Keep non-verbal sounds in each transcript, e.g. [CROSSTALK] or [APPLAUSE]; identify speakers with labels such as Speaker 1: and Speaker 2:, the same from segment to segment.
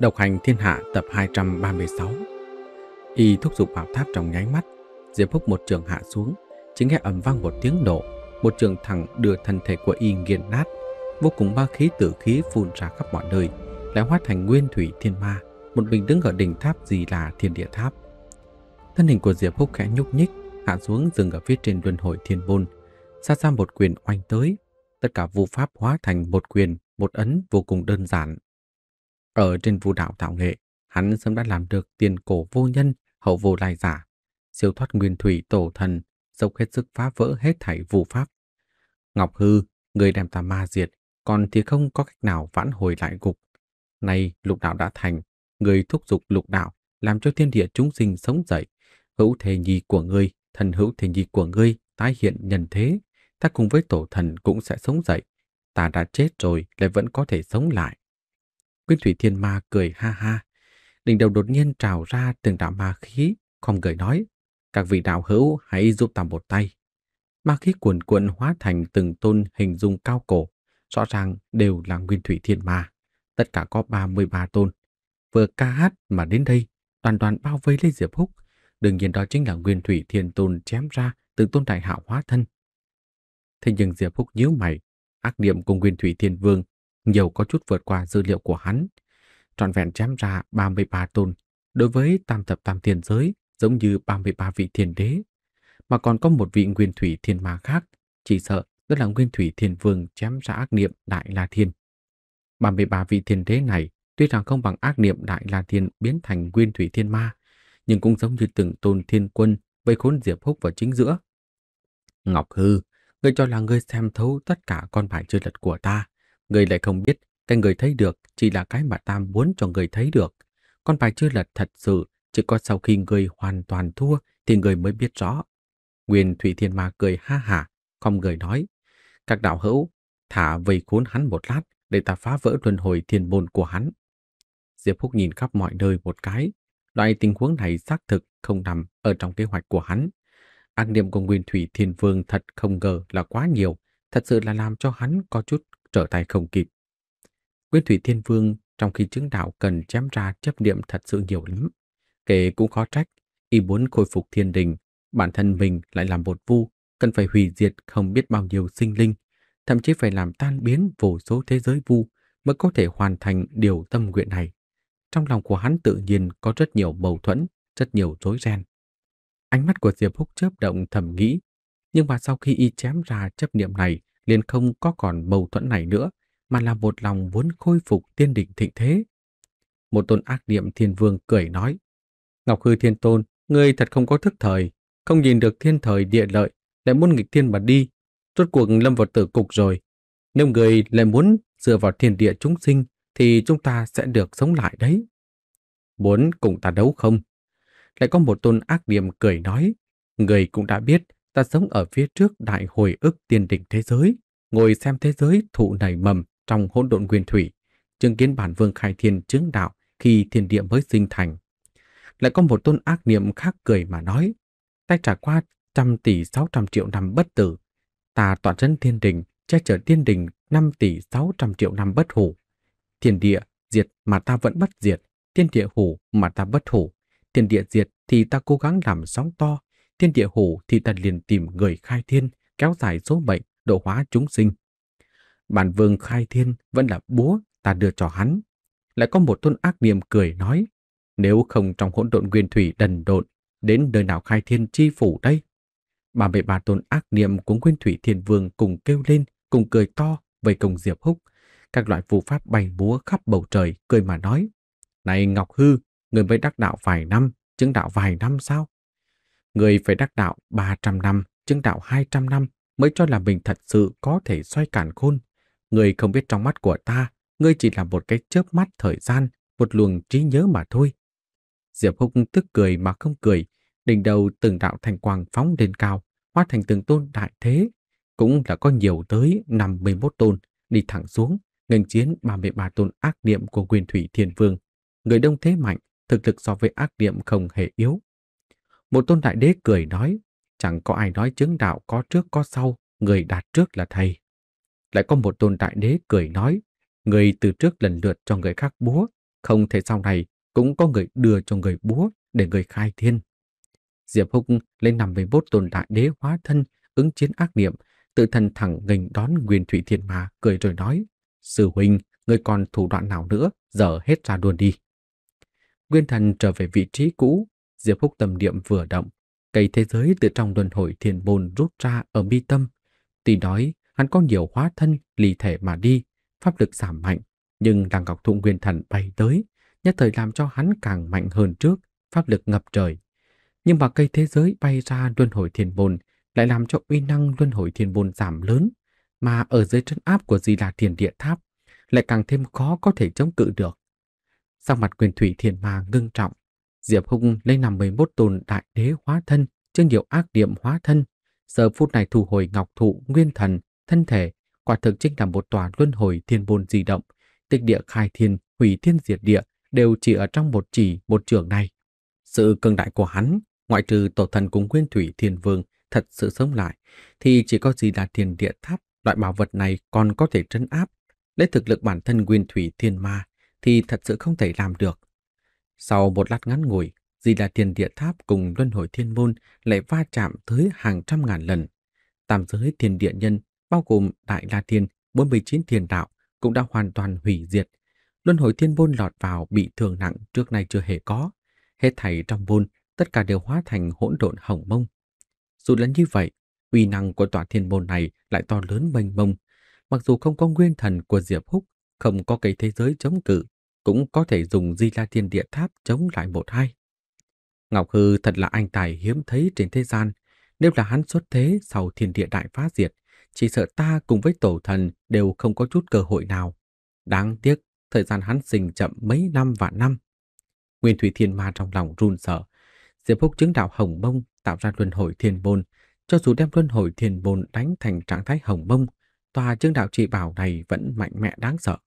Speaker 1: Độc hành thiên hạ tập 236 Y thúc giục bảo tháp trong nháy mắt Diệp Húc một trường hạ xuống Chính nghe ầm vang một tiếng nổ Một trường thẳng đưa thân thể của Y nghiền nát Vô cùng ba khí tử khí phun ra khắp mọi nơi Lại hóa thành nguyên thủy thiên ma Một mình đứng ở đỉnh tháp gì là thiên địa tháp Thân hình của Diệp Húc khẽ nhúc nhích Hạ xuống dừng ở phía trên luân hồi thiên môn Xa xa một quyền oanh tới Tất cả vô pháp hóa thành một quyền Một ấn vô cùng đơn giản ở trên vũ đạo tạo nghệ, hắn sớm đã làm được tiền cổ vô nhân, hậu vô lai giả, siêu thoát nguyên thủy tổ thần, dốc hết sức phá vỡ hết thảy vũ pháp. Ngọc Hư, người đem ta ma diệt, còn thì không có cách nào vãn hồi lại gục. Nay lục đạo đã thành, người thúc giục lục đạo, làm cho thiên địa chúng sinh sống dậy. Hữu thể nhi của ngươi, thần hữu thể nhi của ngươi, tái hiện nhân thế, ta cùng với tổ thần cũng sẽ sống dậy. Ta đã chết rồi lại vẫn có thể sống lại. Quyết Thủy Thiên Ma cười ha ha. Đỉnh đầu đột nhiên trào ra từng đạo ma khí, không cười nói. Các vị đạo hữu hãy giúp ta một tay. Ma khí cuồn cuộn hóa thành từng tôn hình dung cao cổ, rõ ràng đều là Nguyên Thủy Thiên Ma. Tất cả có 33 tôn. Vừa ca hát mà đến đây, toàn toàn bao vây lấy Diệp Húc. Đương nhiên đó chính là Nguyên Thủy Thiên Tôn chém ra từ tôn đại hạo hóa thân. Thế nhưng Diệp Húc nhíu mày, ác niệm của Nguyên Thủy Thiên Vương nhiều có chút vượt qua dữ liệu của hắn. Trọn vẹn chém ra 33 tôn, đối với tam thập tam thiên giới giống như 33 vị thiên đế, mà còn có một vị nguyên thủy thiên ma khác, chỉ sợ đó là nguyên thủy thiên vương chém ra ác niệm đại la thiên. 33 vị thiên đế này tuy rằng không bằng ác niệm đại la thiên biến thành nguyên thủy thiên ma, nhưng cũng giống như từng tôn thiên quân vây khốn Diệp Húc vào chính giữa. Ngọc Hư, ngươi cho là ngươi xem thấu tất cả con bài chơi lật của ta, Người lại không biết, cái người thấy được chỉ là cái mà ta muốn cho người thấy được. Con bài chưa lật thật sự, chỉ có sau khi người hoàn toàn thua thì người mới biết rõ. Nguyên Thủy Thiên Ma cười ha hả, không người nói. Các đạo hữu, thả vây khốn hắn một lát để ta phá vỡ luân hồi thiên môn của hắn. Diệp Phúc nhìn khắp mọi nơi một cái. Loại tình huống này xác thực không nằm ở trong kế hoạch của hắn. Ác niệm của Nguyên Thủy Thiên Vương thật không ngờ là quá nhiều, thật sự là làm cho hắn có chút trở tay không kịp. Quyết Thủy Thiên Vương trong khi chứng đạo cần chém ra chấp niệm thật sự nhiều lắm. Kể cũng khó trách, y muốn khôi phục thiên đình, bản thân mình lại làm một vu, cần phải hủy diệt không biết bao nhiêu sinh linh, thậm chí phải làm tan biến vô số thế giới vu mới có thể hoàn thành điều tâm nguyện này. Trong lòng của hắn tự nhiên có rất nhiều mâu thuẫn, rất nhiều rối ren. Ánh mắt của Diệp Húc chớp động thầm nghĩ, nhưng mà sau khi y chém ra chấp niệm này, liền không có còn mâu thuẫn này nữa, mà là một lòng muốn khôi phục tiên đỉnh thịnh thế. Một tôn ác niệm thiên vương cười nói, Ngọc Hư Thiên Tôn, ngươi thật không có thức thời, không nhìn được thiên thời địa lợi, lại muốn nghịch thiên mà đi, rốt cuộc lâm vào tử cục rồi. Nếu người lại muốn dựa vào thiên địa chúng sinh, thì chúng ta sẽ được sống lại đấy. Muốn cùng ta đấu không? Lại có một tôn ác niệm cười nói, người cũng đã biết ta sống ở phía trước đại hồi ức tiên đỉnh thế giới, ngồi xem thế giới thụ nảy mầm trong hỗn độn nguyên thủy, chứng kiến bản vương khai thiên chứng đạo khi thiên địa mới sinh thành. Lại có một tôn ác niệm khác cười mà nói, tay trả qua trăm tỷ sáu trăm triệu năm bất tử, ta toàn dân thiên đình che chở thiên đình năm tỷ sáu trăm triệu năm bất hủ. Thiên địa diệt mà ta vẫn bất diệt, thiên địa hủ mà ta bất hủ, thiên địa diệt thì ta cố gắng làm sóng to thiên địa hổ thì ta liền tìm người khai thiên, kéo dài số mệnh, độ hóa chúng sinh. Bản vương khai thiên vẫn là búa ta đưa cho hắn. Lại có một tôn ác niệm cười nói, nếu không trong hỗn độn nguyên thủy đần độn, đến nơi nào khai thiên chi phủ đây? Bà mẹ bà tôn ác niệm của nguyên thủy thiên vương cùng kêu lên, cùng cười to, vây công diệp húc. Các loại phù pháp bay búa khắp bầu trời, cười mà nói. Này Ngọc Hư, người mới đắc đạo vài năm, chứng đạo vài năm sao? Người phải đắc đạo 300 năm, chứng đạo 200 năm mới cho là mình thật sự có thể xoay cản khôn. Người không biết trong mắt của ta, ngươi chỉ là một cái chớp mắt thời gian, một luồng trí nhớ mà thôi. Diệp Húc tức cười mà không cười, đỉnh đầu từng đạo thành quang phóng lên cao, hóa thành từng tôn đại thế. Cũng là có nhiều tới 51 tôn, đi thẳng xuống, nghênh chiến 33 tôn ác niệm của quyền thủy thiên vương. Người đông thế mạnh, thực lực so với ác niệm không hề yếu. Một tôn đại đế cười nói, chẳng có ai nói chứng đạo có trước có sau, người đạt trước là thầy. Lại có một tôn đại đế cười nói, người từ trước lần lượt cho người khác búa, không thể sau này cũng có người đưa cho người búa để người khai thiên. Diệp Húc lên 51 tôn đại đế hóa thân, ứng chiến ác niệm, tự thần thẳng nghênh đón Nguyên Thủy Thiên Ma cười rồi nói, Sư Huynh, người còn thủ đoạn nào nữa, giờ hết ra luôn đi. Nguyên thần trở về vị trí cũ, Diệp Phúc tâm niệm vừa động, cây thế giới từ trong luân hồi thiền bồn rút ra ở mi tâm. Tuy nói hắn có nhiều hóa thân lì thể mà đi, pháp lực giảm mạnh, nhưng đằng ngọc thụ nguyên thần bay tới, nhất thời làm cho hắn càng mạnh hơn trước, pháp lực ngập trời. Nhưng mà cây thế giới bay ra luân hồi thiền bồn lại làm cho uy năng luân hồi thiền bồn giảm lớn, mà ở dưới trấn áp của Di Đà Thiền Địa Tháp lại càng thêm khó có thể chống cự được. Sang mặt quyền thủy thiền ma ngưng trọng, Diệp Hùng lấy 51 tôn đại đế hóa thân, chương nhiều ác điểm hóa thân. Giờ phút này thu hồi ngọc thụ, nguyên thần, thân thể, quả thực chính là một tòa luân hồi thiên bồn di động. tịch địa khai thiên, hủy thiên diệt địa đều chỉ ở trong một chỉ, một trường này. Sự cường đại của hắn, ngoại trừ tổ thần cùng nguyên thủy thiên vương, thật sự sống lại, thì chỉ có gì là thiên địa tháp, loại bảo vật này còn có thể trấn áp. Lấy thực lực bản thân nguyên thủy thiên ma thì thật sự không thể làm được. Sau một lát ngắn ngủi, di đà thiên địa tháp cùng luân hồi thiên môn lại va chạm tới hàng trăm ngàn lần. Tam giới thiên địa nhân, bao gồm Đại La Thiên, 49 thiền đạo, cũng đã hoàn toàn hủy diệt. Luân hồi thiên môn lọt vào bị thương nặng trước nay chưa hề có. Hết thảy trong môn, tất cả đều hóa thành hỗn độn hồng mông. Dù là như vậy, uy năng của tòa thiên môn này lại to lớn mênh mông. Mặc dù không có nguyên thần của Diệp Húc, không có cây thế giới chống cự cũng có thể dùng Di La Thiên Địa Tháp chống lại một hai. Ngọc Hư thật là anh tài hiếm thấy trên thế gian, nếu là hắn xuất thế sau thiên địa đại phá diệt, chỉ sợ ta cùng với tổ thần đều không có chút cơ hội nào. Đáng tiếc, thời gian hắn sinh chậm mấy năm và năm. Nguyên Thủy Thiên Ma trong lòng run sợ. Diệp Phúc chứng đạo hồng bông tạo ra luân hồi thiên bồn. Cho dù đem luân hồi thiên bồn đánh thành trạng thái hồng bông, tòa chứng đạo trị bảo này vẫn mạnh mẽ đáng sợ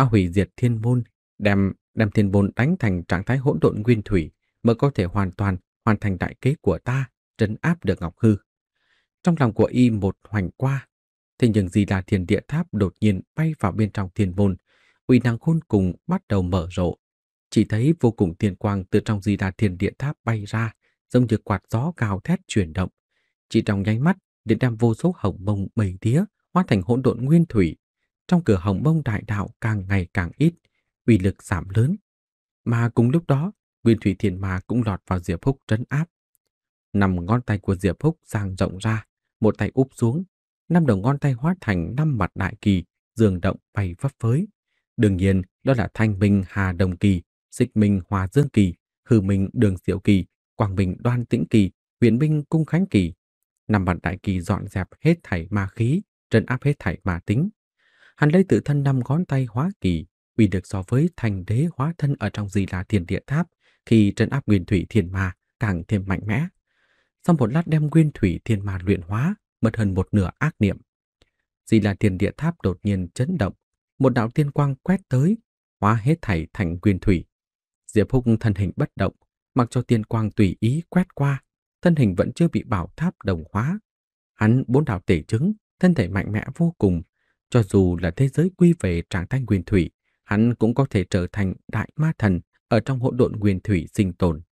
Speaker 1: phá hủy diệt thiên môn, đem đem thiên môn đánh thành trạng thái hỗn độn nguyên thủy mới có thể hoàn toàn hoàn thành đại kế của ta, trấn áp được Ngọc Hư. Trong lòng của y một hoành qua, thế nhưng gì là thiền địa tháp đột nhiên bay vào bên trong thiên môn, uy năng khôn cùng bắt đầu mở rộ. Chỉ thấy vô cùng thiên quang từ trong gì là thiền địa tháp bay ra, giống như quạt gió cao thét chuyển động. Chỉ trong nháy mắt, điện đem vô số hồng mông bầy tía hóa thành hỗn độn nguyên thủy trong cửa hồng bông đại đạo càng ngày càng ít, uy lực giảm lớn. Mà cùng lúc đó, Nguyên Thủy Thiên Ma cũng lọt vào Diệp Húc trấn áp. Nằm ngón tay của Diệp Húc giang rộng ra, một tay úp xuống, năm đầu ngón tay hóa thành năm mặt đại kỳ, dường động bay vấp phới. Đương nhiên, đó là Thanh Minh Hà Đồng Kỳ, Xích Minh Hòa Dương Kỳ, Hư Minh Đường Diệu Kỳ, Quảng Bình Đoan Tĩnh Kỳ, Huyền Minh Cung Khánh Kỳ. Năm mặt đại kỳ dọn dẹp hết thảy ma khí, trấn áp hết thảy ma tính, hắn lấy tự thân năm ngón tay hóa kỳ, uy được so với thành đế hóa thân ở trong gì là thiền địa tháp khi trấn áp nguyên thủy thiên ma càng thêm mạnh mẽ. Sau một lát đem nguyên thủy thiên ma luyện hóa, mất hơn một nửa ác niệm. gì là thiền địa tháp đột nhiên chấn động, một đạo tiên quang quét tới, hóa hết thảy thành nguyên thủy. Diệp Húc thân hình bất động, mặc cho tiên quang tùy ý quét qua, thân hình vẫn chưa bị bảo tháp đồng hóa. Hắn bốn đạo tể chứng, thân thể mạnh mẽ vô cùng, cho dù là thế giới quy về trạng thái nguyên thủy, hắn cũng có thể trở thành đại ma thần ở trong hỗn độn nguyên thủy sinh tồn.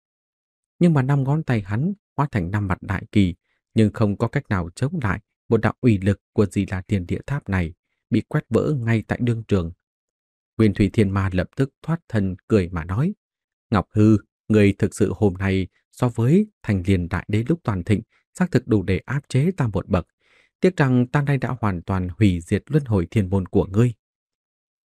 Speaker 1: Nhưng mà năm ngón tay hắn hóa thành năm mặt đại kỳ, nhưng không có cách nào chống lại một đạo uy lực của gì là tiền địa tháp này bị quét vỡ ngay tại đương trường. Nguyên Thủy Thiên Ma lập tức thoát thân cười mà nói, Ngọc Hư, người thực sự hôm nay so với thành liền đại đế lúc toàn thịnh xác thực đủ để áp chế ta một bậc, Tiếc rằng ta nay đã hoàn toàn hủy diệt luân hồi thiên môn của ngươi.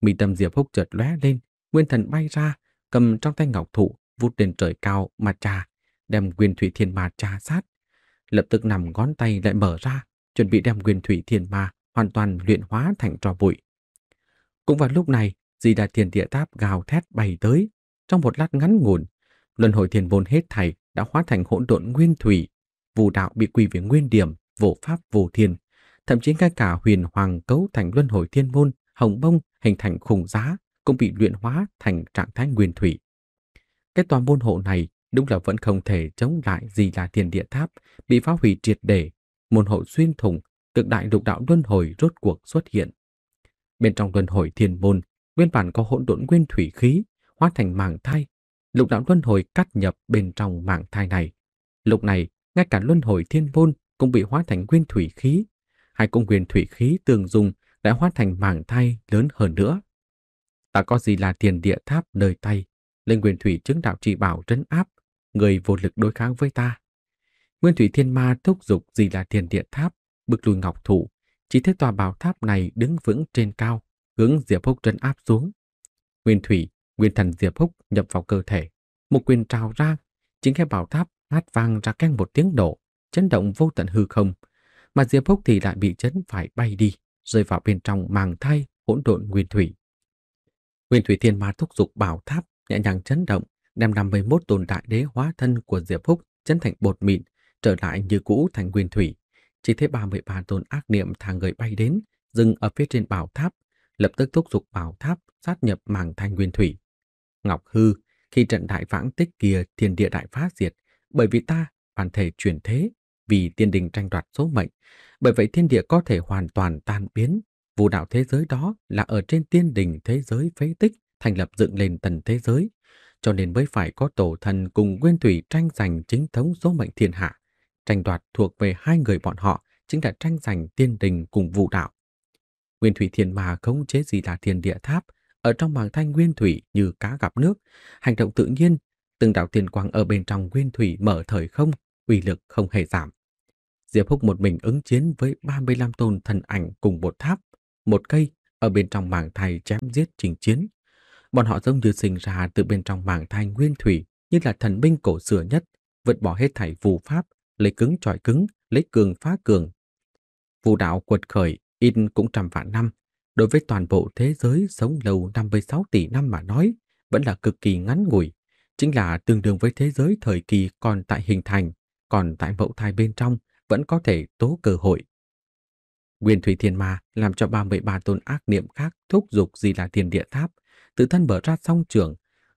Speaker 1: Mị tâm diệp hốc chợt lóe lên, nguyên thần bay ra, cầm trong tay ngọc thụ, vút lên trời cao mà trà, đem nguyên thủy thiên ma trà sát. Lập tức nằm ngón tay lại mở ra, chuẩn bị đem nguyên thủy thiên ma hoàn toàn luyện hóa thành trò bụi. Cũng vào lúc này, Di Đà Thiên Địa Táp gào thét bay tới. Trong một lát ngắn ngủn, luân hồi thiên vốn hết thảy đã hóa thành hỗn độn nguyên thủy. Vũ đạo bị quy về nguyên điểm, vô pháp vô thiên, thậm chí ngay cả huyền hoàng cấu thành luân hồi thiên môn, hồng bông hình thành khủng giá cũng bị luyện hóa thành trạng thái nguyên thủy. Cái tòa môn hộ này đúng là vẫn không thể chống lại gì là thiên địa tháp bị phá hủy triệt để, môn hộ xuyên thủng, cực đại lục đạo luân hồi rốt cuộc xuất hiện. Bên trong luân hồi thiên môn, nguyên bản có hỗn độn nguyên thủy khí hóa thành màng thai, lục đạo luân hồi cắt nhập bên trong màng thai này. Lúc này, ngay cả luân hồi thiên môn cũng bị hóa thành nguyên thủy khí hai cung huyền thủy khí tương dung đã hóa thành mảng thai lớn hơn nữa. Ta có gì là tiền địa tháp nơi tay, lên huyền thủy chứng đạo chỉ bảo trấn áp, người vô lực đối kháng với ta. Nguyên thủy thiên ma thúc giục gì là tiền địa tháp, bực lùi ngọc thủ, chỉ thấy tòa bảo tháp này đứng vững trên cao, hướng Diệp Húc trấn áp xuống. Nguyên thủy, nguyên thần Diệp Húc nhập vào cơ thể, một quyền trào ra, chính cái bảo tháp hát vang ra keng một tiếng nổ, chấn động vô tận hư không, mà Diệp Húc thì lại bị chấn phải bay đi, rơi vào bên trong màng thay hỗn độn nguyên thủy. Nguyên thủy thiên ma thúc dục bảo tháp nhẹ nhàng chấn động, đem 51 tồn đại đế hóa thân của Diệp Húc chấn thành bột mịn, trở lại như cũ thành nguyên thủy. Chỉ thấy 33 tồn ác niệm thằng người bay đến, dừng ở phía trên bảo tháp, lập tức thúc dục bảo tháp sát nhập màng thanh nguyên thủy. Ngọc hư, khi trận đại vãng tích kia thiên địa đại phá diệt, bởi vì ta, bản thể chuyển thế, vì tiên đình tranh đoạt số mệnh, bởi vậy thiên địa có thể hoàn toàn tan biến. Vũ đạo thế giới đó là ở trên tiên đình thế giới phế tích thành lập dựng lên tần thế giới, cho nên mới phải có tổ thần cùng nguyên thủy tranh giành chính thống số mệnh thiên hạ. Tranh đoạt thuộc về hai người bọn họ chính là tranh giành tiên đình cùng vũ đạo. Nguyên thủy thiên mà không chế gì là thiên địa tháp, ở trong màng thanh nguyên thủy như cá gặp nước, hành động tự nhiên, từng đạo tiền quang ở bên trong nguyên thủy mở thời không, uy lực không hề giảm. Diệp Húc một mình ứng chiến với 35 tôn thần ảnh cùng một tháp, một cây ở bên trong màng thai chém giết trình chiến. Bọn họ giống như sinh ra từ bên trong màng thai nguyên thủy, như là thần binh cổ xưa nhất, vượt bỏ hết thảy phù pháp, lấy cứng trọi cứng, lấy cường phá cường. Phù đạo quật khởi in cũng trăm vạn năm, đối với toàn bộ thế giới sống lâu 56 tỷ năm mà nói, vẫn là cực kỳ ngắn ngủi, chính là tương đương với thế giới thời kỳ còn tại hình thành, còn tại mẫu thai bên trong vẫn có thể tố cơ hội. Nguyên thủy thiên ma làm cho 33 tôn ác niệm khác thúc giục gì là thiên địa tháp, tự thân bở ra song trường,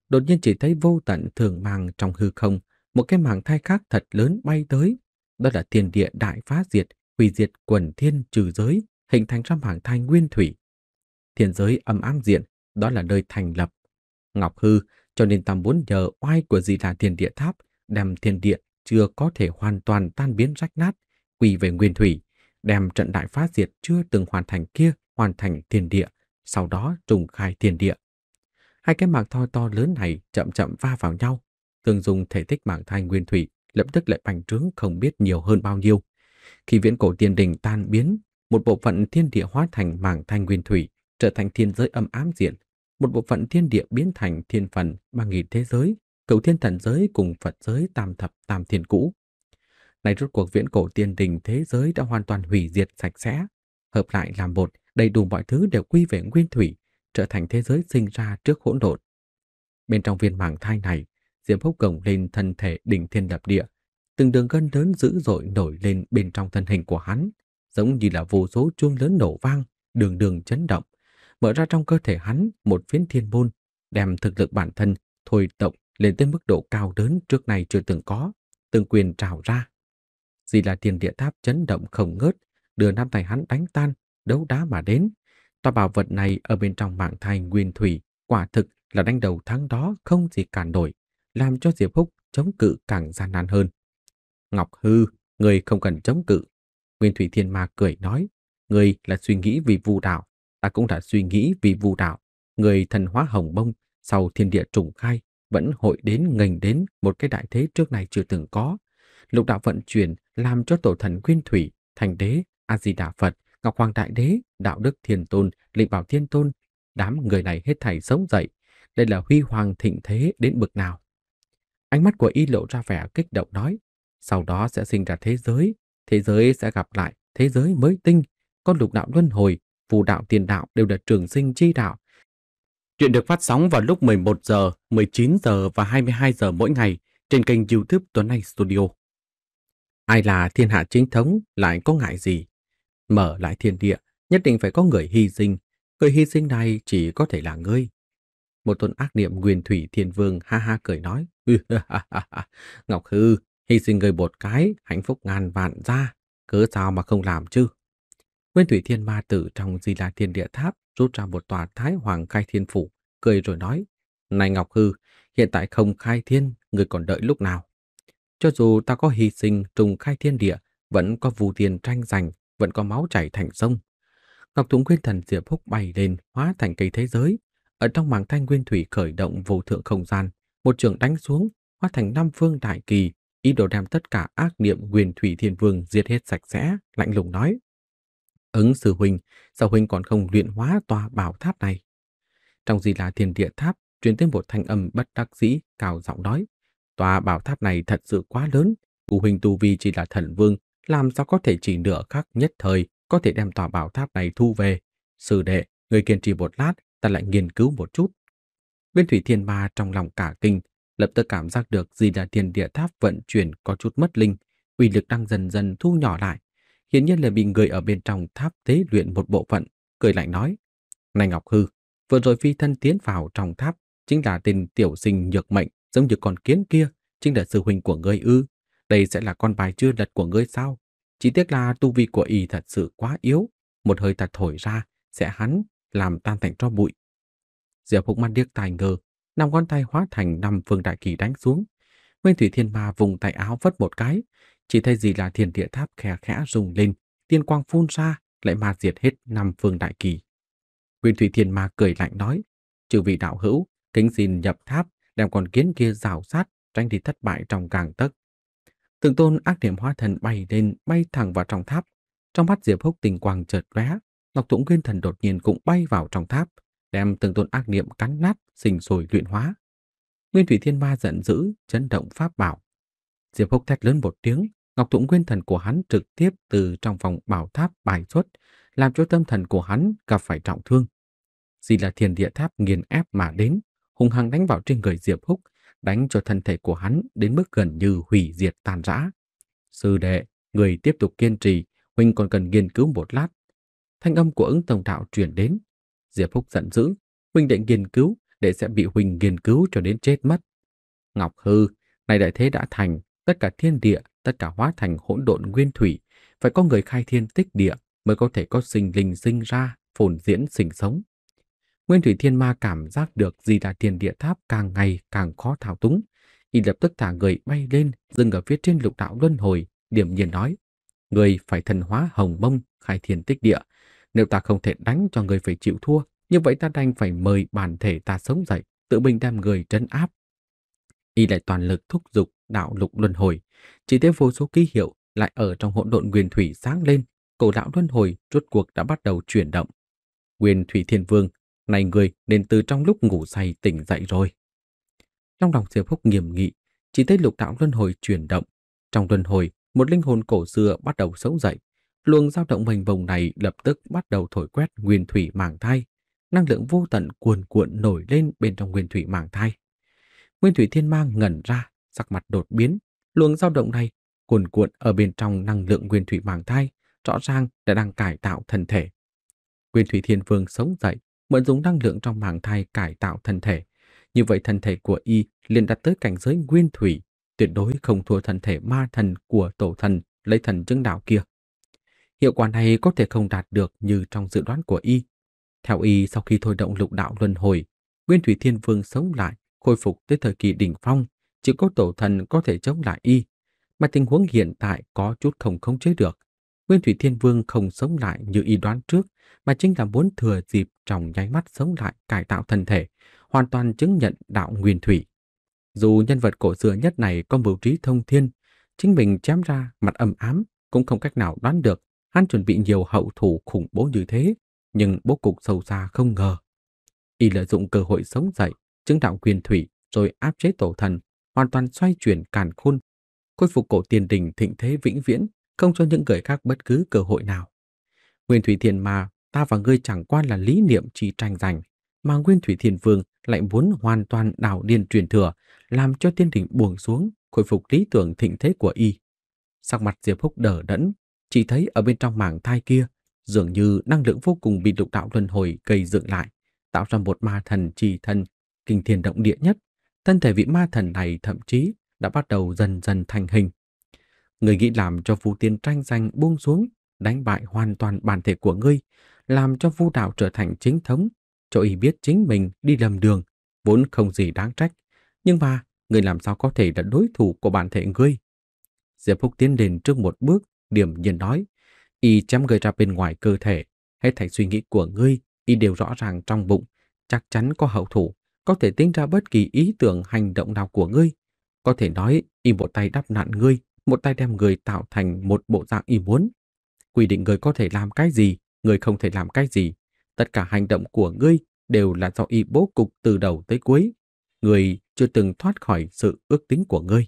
Speaker 1: đột nhiên chỉ thấy vô tận thường màng trong hư không, một cái màng thai khác thật lớn bay tới. Đó là thiên địa đại phá diệt, hủy diệt quần thiên trừ giới, hình thành ra màng thai nguyên thủy. Thiên giới âm ám diện, đó là nơi thành lập. Ngọc hư, cho nên ta muốn nhờ oai của gì là thiên địa tháp, đem thiên địa chưa có thể hoàn toàn tan biến rách nát, quỳ về nguyên thủy, đem trận đại phá diệt chưa từng hoàn thành kia hoàn thành thiên địa, sau đó trùng khai thiên địa. Hai cái mảng thoi to lớn này chậm chậm va vào nhau, tương dùng thể tích mảng thai nguyên thủy lập tức lại bành trướng không biết nhiều hơn bao nhiêu. Khi viễn cổ tiên đình tan biến, một bộ phận thiên địa hóa thành mảng thanh nguyên thủy, trở thành thiên giới âm ám diện, một bộ phận thiên địa biến thành thiên phần ba nghìn thế giới, cửu thiên thần giới cùng Phật giới tam thập tam thiên cũ. Này rốt cuộc viễn cổ tiên đình thế giới đã hoàn toàn hủy diệt sạch sẽ, hợp lại làm một, đầy đủ mọi thứ đều quy về nguyên thủy, trở thành thế giới sinh ra trước hỗn độn. Bên trong viên màng thai này, Diệp Phúc Cổng lên thân thể đỉnh thiên lập địa, từng đường gân lớn dữ dội nổi lên bên trong thân hình của hắn, giống như là vô số chuông lớn nổ vang, đường đường chấn động, mở ra trong cơ thể hắn một phiến thiên môn, đem thực lực bản thân thôi động lên tới mức độ cao đớn trước nay chưa từng có, từng quyền trào ra. Gì là tiền địa tháp chấn động không ngớt, đưa nam tay hắn đánh tan, đấu đá mà đến. Tòa bảo vật này ở bên trong mạng thai nguyên thủy, quả thực là đánh đầu tháng đó không gì cản nổi, làm cho Diệp Húc chống cự càng gian nan hơn. Ngọc Hư, người không cần chống cự. Nguyên Thủy Thiên Ma cười nói, người là suy nghĩ vì vu đạo, ta cũng đã suy nghĩ vì vu đạo. Người thần hóa hồng bông sau thiên địa trùng khai vẫn hội đến nghênh đến một cái đại thế trước này chưa từng có. Lục đạo vận chuyển làm cho tổ thần quyên Thủy, Thành Đế, A Di Đà Phật, Ngọc Hoàng Đại Đế, Đạo Đức Thiên Tôn, Lịch Bảo Thiên Tôn, đám người này hết thảy sống dậy. Đây là huy hoàng thịnh thế đến bực nào. Ánh mắt của y lộ ra vẻ kích động nói, sau đó sẽ sinh ra thế giới, thế giới sẽ gặp lại thế giới mới tinh, con lục đạo luân hồi, phù đạo tiền đạo đều là trường sinh chi đạo, Chuyện được phát sóng vào lúc 11 giờ, 19 giờ và 22 giờ mỗi ngày trên kênh YouTube Tuấn Anh Studio. Ai là thiên hạ chính thống lại có ngại gì? Mở lại thiên địa, nhất định phải có người hy sinh. Người hy sinh này chỉ có thể là ngươi. Một tôn ác niệm nguyên thủy thiên vương ha ha cười nói. Ngọc Hư, hy sinh người một cái, hạnh phúc ngàn vạn ra. Cớ sao mà không làm chứ? Nguyên Thủy Thiên Ma Tử trong Di La Thiên Địa Tháp rút ra một tòa Thái Hoàng Khai Thiên Phủ, cười rồi nói, Này Ngọc Hư, hiện tại không khai thiên, người còn đợi lúc nào? Cho dù ta có hy sinh trùng khai thiên địa, vẫn có vù tiền tranh giành, vẫn có máu chảy thành sông. Ngọc Túng Nguyên Thần Diệp Húc bay lên, hóa thành cây thế giới. Ở trong mảng thanh nguyên thủy khởi động vô thượng không gian, một trường đánh xuống, hóa thành năm phương đại kỳ, ý đồ đem tất cả ác niệm nguyên thủy thiên vương diệt hết sạch sẽ, lạnh lùng nói. Ứng sư huynh, sao huynh còn không luyện hóa tòa bảo tháp này? Trong gì là thiền địa tháp, truyền tới một thanh âm bất đắc dĩ, cao giọng nói. Tòa bảo tháp này thật sự quá lớn, cụ huynh tu vi chỉ là thần vương, làm sao có thể chỉ nửa khắc nhất thời có thể đem tòa bảo tháp này thu về. Sư đệ, người kiên trì một lát, ta lại nghiên cứu một chút. Nguyên thủy thiên ma trong lòng cả kinh, lập tức cảm giác được gì là thiền địa tháp vận chuyển có chút mất linh, uy lực đang dần dần thu nhỏ lại hiển nhiên là bị người ở bên trong tháp tế luyện một bộ phận, cười lạnh nói: "Này Ngọc Hư, vừa rồi phi thân tiến vào trong tháp chính là tên tiểu sinh nhược mệnh giống như con kiến kia, chính là sư huynh của ngươi ư? Đây sẽ là con bài chưa đặt của ngươi sao?" Chỉ tiếc là tu vi của y thật sự quá yếu, một hơi thật thổi ra sẽ hắn làm tan thành tro bụi. Diệp Húc mắt điếc tai ngờ, năm ngón tay hóa thành năm phương đại kỳ đánh xuống. Nguyên Thủy Thiên Ma vùng tay áo vất một cái, chỉ thấy gì là thiền địa tháp khẽ khẽ rung lên, tiên quang phun ra, lại ma diệt hết năm phương đại kỳ. Nguyên Thủy Thiên Ma cười lạnh nói, trừ vị đạo hữu, kính xin nhập tháp, đem con kiến kia rào sát, tránh đi thất bại trong càng tấc. Từng tôn ác niệm hóa thần bay lên, bay thẳng vào trong tháp. Trong mắt Diệp Húc tình quang chợt lóe, Ngọc Tụng Nguyên Thần đột nhiên cũng bay vào trong tháp, đem từng tôn ác niệm cắn nát, sinh sôi luyện hóa. Nguyên Thủy Thiên Ma giận dữ, chấn động pháp bảo, Diệp Húc thét lớn một tiếng, Ngọc Tụng Nguyên Thần của hắn trực tiếp từ trong vòng bảo tháp bài xuất, làm cho tâm thần của hắn gặp phải trọng thương. Chỉ là thiền địa tháp nghiền ép mà đến, hung hăng đánh vào trên người Diệp Húc, đánh cho thân thể của hắn đến mức gần như hủy diệt tàn rã. Sư đệ, người tiếp tục kiên trì, huynh còn cần nghiên cứu một lát. Thanh âm của ứng tổng đạo truyền đến. Diệp Húc giận dữ, huynh định nghiên cứu, để sẽ bị huynh nghiên cứu cho đến chết mất. Ngọc Hư, nay đại thế đã thành, tất cả thiên địa, tất cả hóa thành hỗn độn nguyên thủy, phải có người khai thiên tích địa mới có thể có sinh linh sinh ra, phồn diễn sinh sống. Nguyên Thủy Thiên Ma cảm giác được gì là thiên địa tháp càng ngày càng khó thao túng, y lập tức thả người bay lên, dừng ở phía trên lục đạo luân hồi, điểm nhiên nói: "Người phải thần hóa hồng mông, khai thiên tích địa, nếu ta không thể đánh cho người phải chịu thua, như vậy ta đành phải mời bản thể ta sống dậy, tự mình đem người trấn áp, y lại toàn lực thúc giục đạo lục luân hồi, chỉ thấy vô số ký hiệu lại ở trong hỗn độn quyền thủy sáng lên, cổ đạo luân hồi rốt cuộc đã bắt đầu chuyển động. Quyền thủy thiên vương, này người nên từ trong lúc ngủ say tỉnh dậy rồi. Trong lòng Diệp Phúc nghiêm nghị, chỉ thấy lục đạo luân hồi chuyển động. Trong luân hồi, một linh hồn cổ xưa bắt đầu sống dậy. Luồng dao động bành bồng này lập tức bắt đầu thổi quét nguyên thủy màng thai. Năng lượng vô tận cuồn cuộn nổi lên bên trong nguyên thủy màng thai. Nguyên Thủy Thiên Ma ngẩn ra, sắc mặt đột biến. Luồng dao động này cuồn cuộn ở bên trong năng lượng Nguyên Thủy Màng Thai, rõ ràng đã đang cải tạo thân thể. Nguyên Thủy Thiên Vương sống dậy, mượn dùng năng lượng trong màng thai cải tạo thân thể. Như vậy thân thể của y liền đặt tới cảnh giới Nguyên Thủy, tuyệt đối không thua thân thể ma thần của tổ thần lấy thần chứng đạo kia. Hiệu quả này có thể không đạt được như trong dự đoán của y. Theo y, sau khi thôi động lục đạo luân hồi, Nguyên Thủy Thiên Vương sống lại, khôi phục tới thời kỳ đỉnh phong, chỉ có tổ thần có thể chống lại y, mà tình huống hiện tại có chút không khống chế được. Nguyên Thủy Thiên Vương không sống lại như y đoán trước, mà chính là muốn thừa dịp trong nháy mắt sống lại cải tạo thân thể, hoàn toàn chứng nhận đạo Nguyên Thủy. Dù nhân vật cổ xưa nhất này có mưu trí thông thiên, chính mình chém ra mặt âm ám cũng không cách nào đoán được hắn chuẩn bị nhiều hậu thủ khủng bố như thế, nhưng bố cục sâu xa không ngờ. Y lợi dụng cơ hội sống dậy, chứng đạo quyền thủy rồi áp chế tổ thần, hoàn toàn xoay chuyển càn khôn, khôi phục cổ tiền đình thịnh thế vĩnh viễn, không cho những người khác bất cứ cơ hội nào. Nguyên thủy thiền mà ta và ngươi chẳng qua là lý niệm chỉ tranh giành, mà Nguyên thủy thiền vương lại muốn hoàn toàn đảo điên truyền thừa, làm cho tiên đình buông xuống, khôi phục lý tưởng thịnh thế của y. Sắc mặt Diệp Húc đờ đẫn, chỉ thấy ở bên trong mảng thai kia, dường như năng lượng vô cùng bị lục đạo luân hồi gây dựng lại, tạo ra một ma thần trì thân kinh thiên động địa nhất, thân thể vị ma thần này thậm chí đã bắt đầu dần dần thành hình. Người nghĩ làm cho Vu Tiên tranh danh buông xuống, đánh bại hoàn toàn bản thể của ngươi, làm cho Vu đạo trở thành chính thống, cho y biết chính mình đi lầm đường, vốn không gì đáng trách, nhưng mà người làm sao có thể là đối thủ của bản thể ngươi? Diệp Phúc tiến lên trước một bước, điểm nhìn nói, y chém người ra bên ngoài cơ thể, hết thảy suy nghĩ của ngươi, y đều rõ ràng trong bụng, chắc chắn có hậu thủ có thể tính ra bất kỳ ý tưởng hành động nào của ngươi. Có thể nói, y một tay đắp nạn ngươi, một tay đem người tạo thành một bộ dạng y muốn. Quy định người có thể làm cái gì, người không thể làm cái gì. Tất cả hành động của ngươi đều là do y bố cục từ đầu tới cuối. Người chưa từng thoát khỏi sự ước tính của ngươi.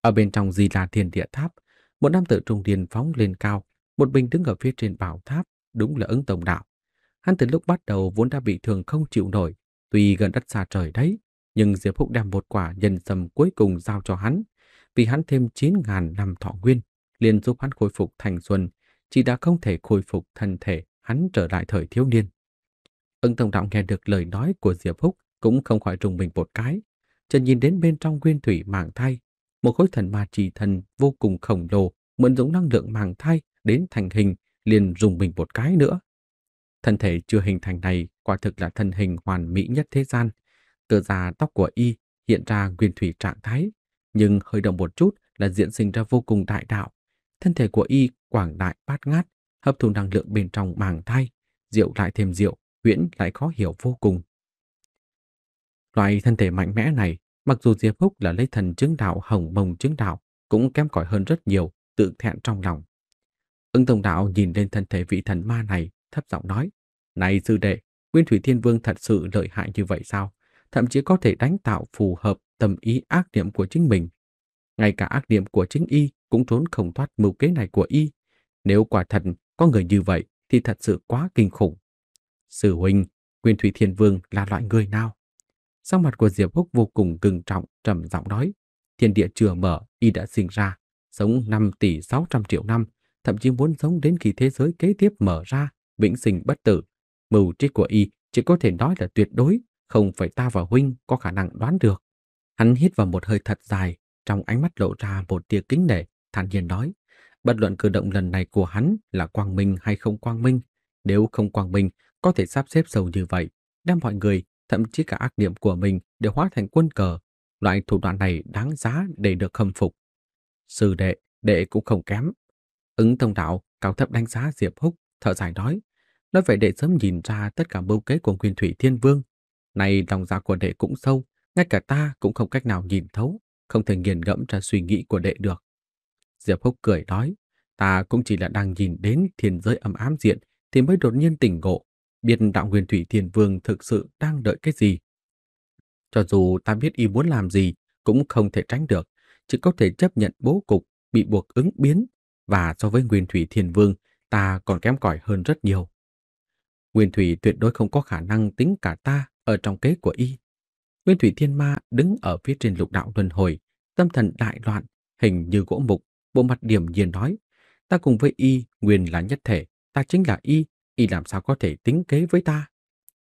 Speaker 1: Ở bên trong gì là thiên địa tháp, một nam tử trung điền phóng lên cao, một mình đứng ở phía trên bảo tháp, đúng là ứng tổng đạo. Hắn từ lúc bắt đầu vốn đã bị thương không chịu nổi, Tuy gần đất xa trời đấy, nhưng Diệp Phúc đem một quả nhân sâm cuối cùng giao cho hắn, vì hắn thêm 9.000 năm thọ nguyên, liền giúp hắn khôi phục thành xuân, chỉ đã không thể khôi phục thân thể hắn trở lại thời thiếu niên. Ưng Tổng Đạo nghe được lời nói của Diệp Phúc cũng không khỏi trùng mình một cái, chân nhìn đến bên trong nguyên thủy màng thai, một khối thần ma trì thần vô cùng khổng lồ mượn giống năng lượng màng thai đến thành hình liền dùng mình một cái nữa. Thân thể chưa hình thành này quả thực là thân hình hoàn mỹ nhất thế gian. Cơ già tóc của y hiện ra nguyên thủy trạng thái, nhưng hơi động một chút là diễn sinh ra vô cùng đại đạo. Thân thể của y quảng đại bát ngát, hấp thụ năng lượng bên trong màng thai, rượu lại thêm rượu, huyễn lại khó hiểu vô cùng. Loại thân thể mạnh mẽ này, mặc dù Diệp Húc là lấy thần chứng đạo hồng mông chứng đạo, cũng kém cỏi hơn rất nhiều, tự thẹn trong lòng. Ưng tông Đạo nhìn lên thân thể vị thần ma này, thấp giọng nói. Này sư đệ, Nguyên Thủy Thiên Vương thật sự lợi hại như vậy sao? Thậm chí có thể đánh tạo phù hợp tâm ý ác niệm của chính mình. Ngay cả ác niệm của chính y cũng trốn không thoát mưu kế này của y. Nếu quả thật có người như vậy thì thật sự quá kinh khủng. Sư huynh, Nguyên Thủy Thiên Vương là loại người nào? Sắc mặt của Diệp Húc vô cùng gừng trọng, trầm giọng nói. Thiên địa chưa mở, y đã sinh ra, sống 5 tỷ 600 triệu năm, thậm chí muốn sống đến khi thế giới kế tiếp mở ra vĩnh sinh bất tử. Mưu trí của y chỉ có thể nói là tuyệt đối, không phải ta và huynh có khả năng đoán được. Hắn hít vào một hơi thật dài, trong ánh mắt lộ ra một tia kính nể, thản nhiên nói, bất luận cử động lần này của hắn là quang minh hay không quang minh, nếu không quang minh có thể sắp xếp sâu như vậy, đem mọi người, thậm chí cả ác niệm của mình đều hóa thành quân cờ. Loại thủ đoạn này đáng giá để được khâm phục. Sư đệ, đệ cũng không kém. Ứng thông đạo, cao thấp đánh giá Diệp Húc, thở dài nói, Nói vậy đệ sớm nhìn ra tất cả mưu kế của Nguyên Thủy Thiên Vương. Này lòng dạ của đệ cũng sâu, ngay cả ta cũng không cách nào nhìn thấu, không thể nghiền ngẫm ra suy nghĩ của đệ được. Diệp Húc cười nói, ta cũng chỉ là đang nhìn đến thiên giới âm ám diện thì mới đột nhiên tỉnh ngộ, biết đạo Nguyên Thủy Thiên Vương thực sự đang đợi cái gì. Cho dù ta biết y muốn làm gì cũng không thể tránh được, chỉ có thể chấp nhận bố cục bị buộc ứng biến và so với Nguyên Thủy Thiên Vương ta còn kém cỏi hơn rất nhiều. Nguyên Thủy tuyệt đối không có khả năng tính cả ta ở trong kế của y. Nguyên Thủy Thiên Ma đứng ở phía trên lục đạo luân hồi, tâm thần đại loạn, hình như gỗ mục, bộ mặt điểm nhiên nói, ta cùng với y nguyên là nhất thể, ta chính là y, y làm sao có thể tính kế với ta?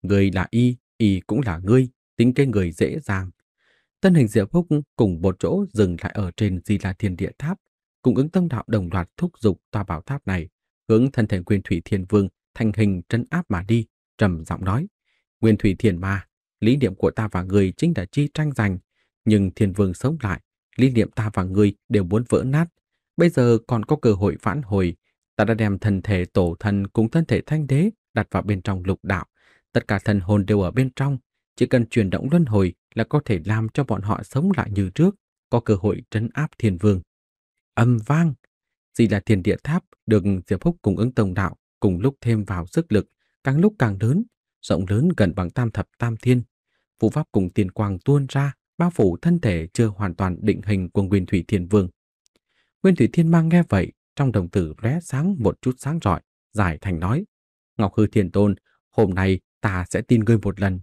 Speaker 1: Người là y, y cũng là ngươi, tính kế người dễ dàng. Tân hình Diệp Húc cùng một chỗ dừng lại ở trên Di La Thiên Địa Tháp, cùng ứng tâm đạo đồng loạt thúc giục tòa bảo tháp này, hướng thân thể Nguyên Thủy Thiên Vương thành hình trấn áp mà đi, trầm giọng nói. Nguyên thủy thiền ma, lý niệm của ta và người chính là chi tranh giành, nhưng thiên vương sống lại, lý niệm ta và người đều muốn vỡ nát. Bây giờ còn có cơ hội vãn hồi, ta đã đem thần thể tổ thần cùng thân thể thanh đế đặt vào bên trong lục đạo. Tất cả thần hồn đều ở bên trong, chỉ cần chuyển động luân hồi là có thể làm cho bọn họ sống lại như trước, có cơ hội trấn áp thiên vương. Âm vang, gì là thiền địa tháp được Diệp Húc cùng ứng tông đạo cùng lúc thêm vào sức lực, càng lúc càng lớn, rộng lớn gần bằng tam thập tam thiên. Vũ pháp cùng tiền quang tuôn ra, bao phủ thân thể chưa hoàn toàn định hình của Nguyên Thủy Thiên Vương. Nguyên Thủy Thiên Mang nghe vậy, trong đồng tử lóe sáng một chút sáng rọi, giải thành nói, Ngọc Hư Thiên Tôn, hôm nay ta sẽ tin ngươi một lần.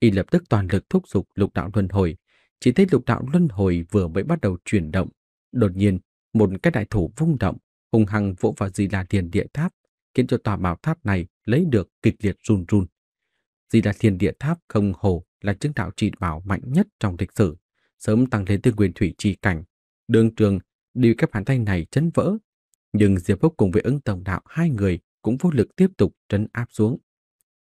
Speaker 1: Y lập tức toàn lực thúc giục lục đạo luân hồi, chỉ thấy lục đạo luân hồi vừa mới bắt đầu chuyển động. Đột nhiên, một cái đại thủ vung động, hùng hăng vỗ vào gì là tiền địa tháp, khiến cho tòa bảo tháp này lấy được kịch liệt run run. Di là thiên địa tháp không hồ là chứng đạo trị bảo mạnh nhất trong lịch sử, sớm tăng lên tới nguyên thủy trì cảnh. Đường trường điều các bàn tay này chấn vỡ, nhưng Diệp Phúc cùng với ứng tổng đạo hai người cũng vô lực tiếp tục trấn áp xuống.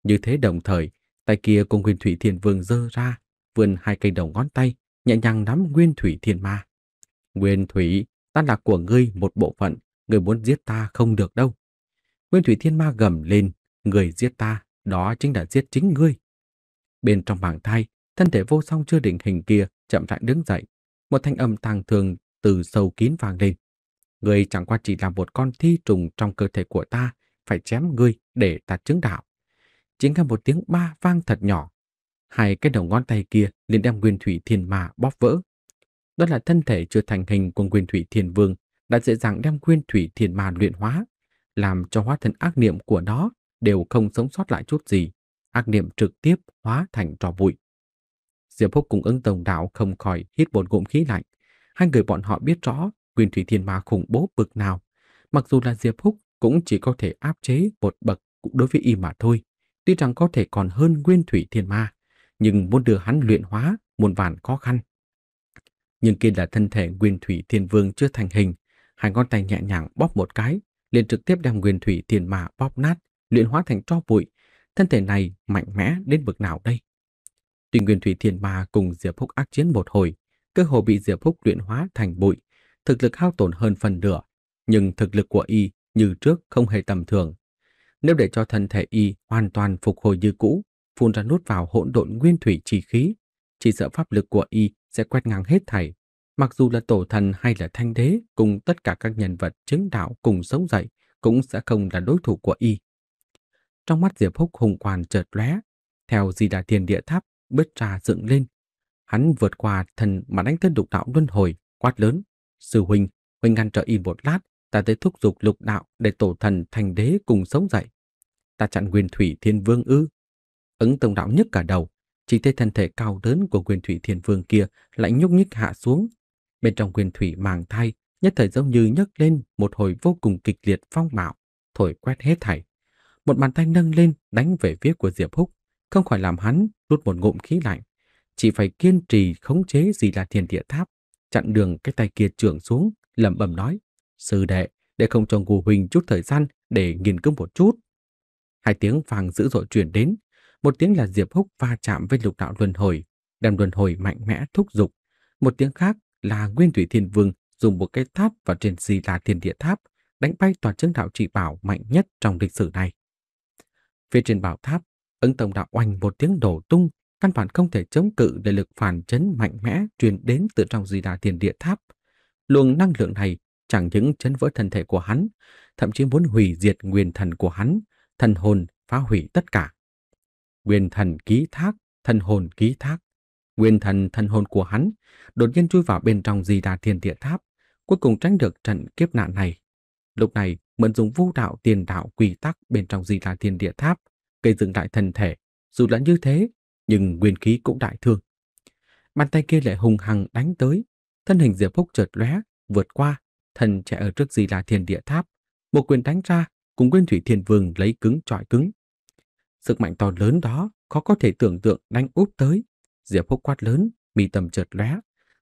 Speaker 1: Như thế đồng thời, tay kia cùng nguyên thủy thiên vương dơ ra, vươn hai cây đầu ngón tay, nhẹ nhàng nắm nguyên thủy thiên ma. Nguyên thủy, ta là của ngươi một bộ phận, ngươi muốn giết ta không được đâu. Nguyên Thủy Thiên Ma gầm lên, người giết ta, đó chính là giết chính ngươi. Bên trong bảng thai, thân thể vô song chưa định hình kia chậm rãi đứng dậy. Một thanh âm tàng thường từ sâu kín vang lên. Ngươi chẳng qua chỉ là một con thi trùng trong cơ thể của ta, phải chém ngươi để ta chứng đạo. Chỉ nghe một tiếng ba vang thật nhỏ. Hai cái đầu ngón tay kia liền đem Nguyên Thủy Thiên Ma bóp vỡ. Đó là thân thể chưa thành hình của Nguyên Thủy Thiên Vương đã dễ dàng đem Nguyên Thủy Thiên Ma luyện hóa làm cho hóa thân ác niệm của nó đều không sống sót lại chút gì, ác niệm trực tiếp hóa thành trò bụi. Diệp Húc cùng ứng tổng đạo không khỏi hít một ngụm khí lạnh. Hai người bọn họ biết rõ quyền thủy thiên ma khủng bố bực nào. Mặc dù là Diệp Húc cũng chỉ có thể áp chế một bậc cũng đối với y mà thôi. Tuy rằng có thể còn hơn nguyên thủy thiên ma, nhưng muốn đưa hắn luyện hóa muôn vàn khó khăn. Nhưng kia là thân thể nguyên thủy thiên vương chưa thành hình, hai ngón tay nhẹ nhàng bóp một cái, liền trực tiếp đem nguyên thủy thiên mà bóp nát, luyện hóa thành tro bụi. Thân thể này mạnh mẽ đến bực nào đây? Tuy nguyên thủy thiên mà cùng Diệp húc ác chiến một hồi, cơ hồ bị Diệp húc luyện hóa thành bụi, thực lực hao tổn hơn phần nửa, nhưng thực lực của y như trước không hề tầm thường. Nếu để cho thân thể y hoàn toàn phục hồi như cũ, phun ra nút vào hỗn độn nguyên thủy chi khí, chỉ sợ pháp lực của y sẽ quét ngang hết thảy, Mặc dù là tổ thần hay là thanh đế cùng tất cả các nhân vật chứng đạo cùng sống dậy cũng sẽ không là đối thủ của y. Trong mắt Diệp Húc hùng quan chợt lóe, theo gì đã thiên địa tháp bứt ra dựng lên. Hắn vượt qua thần mà đánh tới đục đạo luân hồi, quát lớn. Sư huynh, huynh ngăn trở y một lát, ta tới thúc giục lục đạo để tổ thần thành đế cùng sống dậy. Ta chặn quyền thủy thiên vương ư. Ứng tông đạo nhức cả đầu, chỉ thấy thân thể cao lớn của quyền thủy thiên vương kia lại nhúc nhích hạ xuống, Bên trong quyền thủy màng thai, nhất thời giống như nhấc lên một hồi vô cùng kịch liệt phong bạo thổi quét hết thảy. Một bàn tay nâng lên đánh về phía của Diệp Húc, không khỏi làm hắn rút một ngụm khí lạnh. Chỉ phải kiên trì khống chế gì là thiền địa tháp, chặn đường cái tay kia trưởng xuống, lẩm bẩm nói. Sư đệ, để không cho Ngô Huỳnh chút thời gian để nghiên cứu một chút. Hai tiếng vàng dữ dội truyền đến, một tiếng là Diệp Húc va chạm với lục đạo luân hồi, đem luân hồi mạnh mẽ thúc giục, một tiếng khác là Nguyên Thủy Thiên Vương dùng một cái tháp vào trên gì là thiên địa tháp đánh bay toàn chứng đạo trị bảo mạnh nhất trong lịch sử này. Phía trên bảo tháp, ứng tổng đạo oanh một tiếng đổ tung, căn bản không thể chống cự để lực phản chấn mạnh mẽ truyền đến từ trong di đà thiên địa tháp. Luồng năng lượng này chẳng những chấn vỡ thân thể của hắn, thậm chí muốn hủy diệt nguyên thần của hắn, thần hồn phá hủy tất cả. Nguyên thần ký thác, thần hồn ký thác. Nguyên thần thân hồn của hắn đột nhiên chui vào bên trong di đà thiên địa tháp, cuối cùng tránh được trận kiếp nạn này. Lúc này, mượn dùng vũ đạo tiền đạo quy tắc bên trong di đà thiên địa tháp, gây dựng lại thân thể. Dù lẫn như thế, nhưng nguyên khí cũng đại thương. Bàn tay kia lại hùng hằng đánh tới, thân hình Diệp Phúc chợt lóe, vượt qua, thần chạy ở trước di đà thiên địa tháp, một quyền đánh ra, cùng Nguyên Thủy Thiên Vương lấy cứng trọi cứng. Sức mạnh to lớn đó khó có thể tưởng tượng đánh úp tới, Diệp Phúc quát lớn, mi tầm chợt lóe,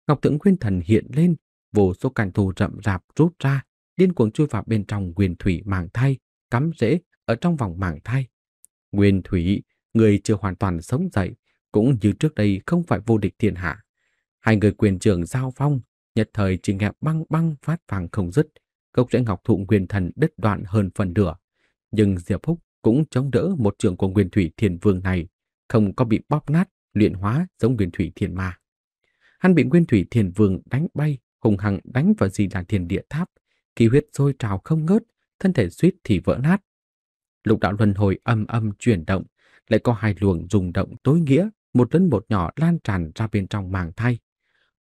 Speaker 1: ngọc Thượng nguyên thần hiện lên, vô số cành thù rậm rạp rút ra, điên cuồng chui vào bên trong nguyên thủy màng thai, cắm rễ ở trong vòng màng thai. Nguyên thủy, người chưa hoàn toàn sống dậy, cũng như trước đây không phải vô địch thiên hạ. Hai người quyền trưởng giao phong, nhất thời chỉ nghe băng băng phát vàng không dứt, gốc rễ ngọc thụ nguyên thần đứt đoạn hơn phần nửa. Nhưng Diệp Phúc cũng chống đỡ một trường của nguyên thủy thiên vương này, không có bị bóp nát, luyện hóa giống nguyên thủy thiên ma. Hắn bị nguyên thủy thiên vương đánh bay, hùng hằng đánh vào gì là thiên địa tháp, kỳ huyết sôi trào không ngớt, thân thể suýt thì vỡ nát. Lục đạo luân hồi âm âm chuyển động, lại có hai luồng rung động tối nghĩa, một lớn một nhỏ lan tràn ra bên trong màng thai.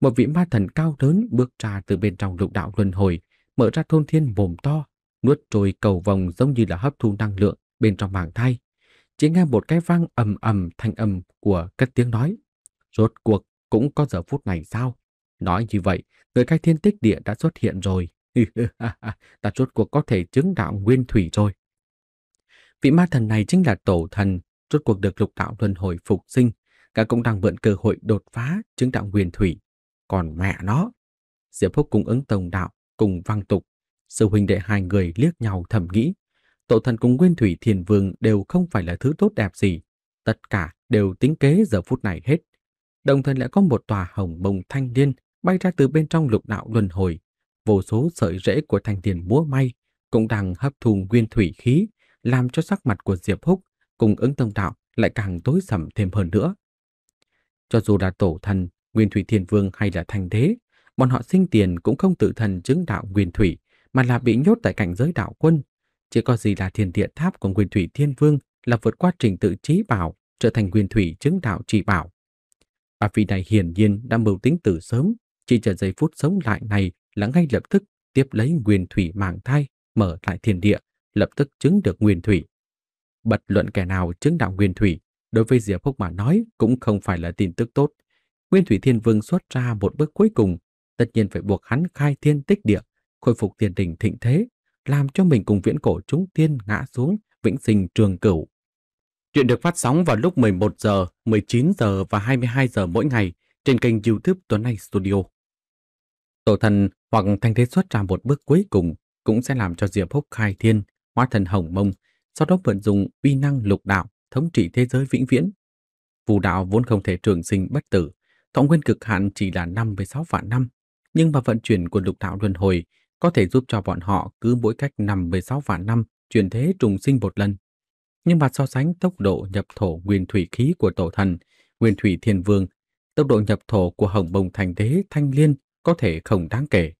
Speaker 1: Một vị ma thần cao lớn bước ra từ bên trong lục đạo luân hồi, mở ra thôn thiên mồm to, nuốt trôi cầu vòng giống như là hấp thu năng lượng bên trong màng thai, chỉ nghe một cái vang ầm ầm thanh âm của cất tiếng nói. Rốt cuộc cũng có giờ phút này sao? Nói như vậy, người khai thiên tích địa đã xuất hiện rồi. [LAUGHS] ta rốt cuộc có thể chứng đạo nguyên thủy rồi. Vị ma thần này chính là tổ thần, rốt cuộc được lục đạo luân hồi phục sinh, cả cũng đang mượn cơ hội đột phá chứng đạo nguyên thủy. Còn mẹ nó, Diệp Phúc cùng ứng tổng đạo cùng vang tục, sư huynh đệ hai người liếc nhau thầm nghĩ, tổ thần cùng nguyên thủy thiền vương đều không phải là thứ tốt đẹp gì. Tất cả đều tính kế giờ phút này hết. Đồng thời lại có một tòa hồng bông thanh niên bay ra từ bên trong lục đạo luân hồi. Vô số sợi rễ của thanh niên múa may cũng đang hấp thu nguyên thủy khí, làm cho sắc mặt của Diệp Húc cùng ứng tông đạo lại càng tối sầm thêm hơn nữa. Cho dù là tổ thần, nguyên thủy thiền vương hay là thanh thế, bọn họ sinh tiền cũng không tự thần chứng đạo nguyên thủy, mà là bị nhốt tại cảnh giới đạo quân, chỉ có gì là thiền địa tháp của Nguyên Thủy Thiên Vương là vượt qua trình tự trí bảo, trở thành Nguyên Thủy chứng đạo chỉ bảo. Và vị này hiển nhiên đã mưu tính từ sớm, chỉ chờ giây phút sống lại này là ngay lập tức tiếp lấy Nguyên Thủy mạng thai, mở lại thiền địa, lập tức chứng được Nguyên Thủy. Bật luận kẻ nào chứng đạo Nguyên Thủy, đối với Diệp Phúc mà nói cũng không phải là tin tức tốt. Nguyên Thủy Thiên Vương xuất ra một bước cuối cùng, tất nhiên phải buộc hắn khai thiên tích địa, khôi phục tiền đình thịnh thế, làm cho mình cùng viễn cổ chúng tiên ngã xuống vĩnh sinh trường cửu. Chuyện được phát sóng vào lúc 11 giờ, 19 giờ và 22 giờ mỗi ngày trên kênh YouTube Tuấn Anh Studio. Tổ thần hoặc thanh thế xuất ra một bước cuối cùng cũng sẽ làm cho Diệp Húc khai thiên, hóa thần hồng mông, sau đó vận dụng uy năng lục đạo thống trị thế giới vĩnh viễn. Phù đạo vốn không thể trường sinh bất tử, thọ nguyên cực hạn chỉ là 56 vạn năm, nhưng mà vận chuyển của lục đạo luân hồi có thể giúp cho bọn họ cứ mỗi cách nằm 16 vạn năm chuyển thế trùng sinh một lần. Nhưng mà so sánh tốc độ nhập thổ nguyên thủy khí của tổ thần, nguyên thủy thiên vương, tốc độ nhập thổ của hồng bồng thành đế thanh liên có thể không đáng kể.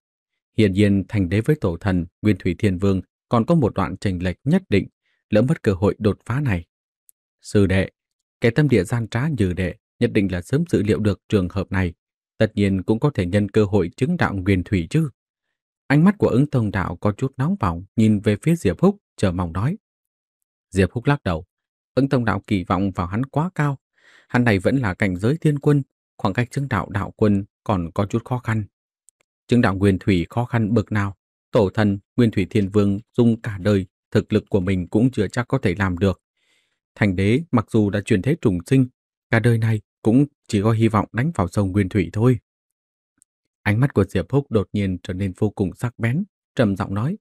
Speaker 1: hiện nhiên thành đế với tổ thần, nguyên thủy thiên vương còn có một đoạn chênh lệch nhất định, lỡ mất cơ hội đột phá này. Sư đệ, kẻ tâm địa gian trá như đệ nhất định là sớm dự liệu được trường hợp này, tất nhiên cũng có thể nhân cơ hội chứng đạo nguyên thủy chứ. Ánh mắt của ứng thông đạo có chút nóng bỏng nhìn về phía Diệp Húc, chờ mong nói. Diệp Húc lắc đầu. Ứng thông đạo kỳ vọng vào hắn quá cao. Hắn này vẫn là cảnh giới thiên quân, khoảng cách chứng đạo đạo quân còn có chút khó khăn. Chứng đạo nguyên thủy khó khăn bực nào, tổ thần nguyên thủy thiên vương dùng cả đời, thực lực của mình cũng chưa chắc có thể làm được. Thành đế mặc dù đã truyền thế trùng sinh, cả đời này cũng chỉ có hy vọng đánh vào sông nguyên thủy thôi. Ánh mắt của Diệp Húc đột nhiên trở nên vô cùng sắc bén, trầm giọng nói.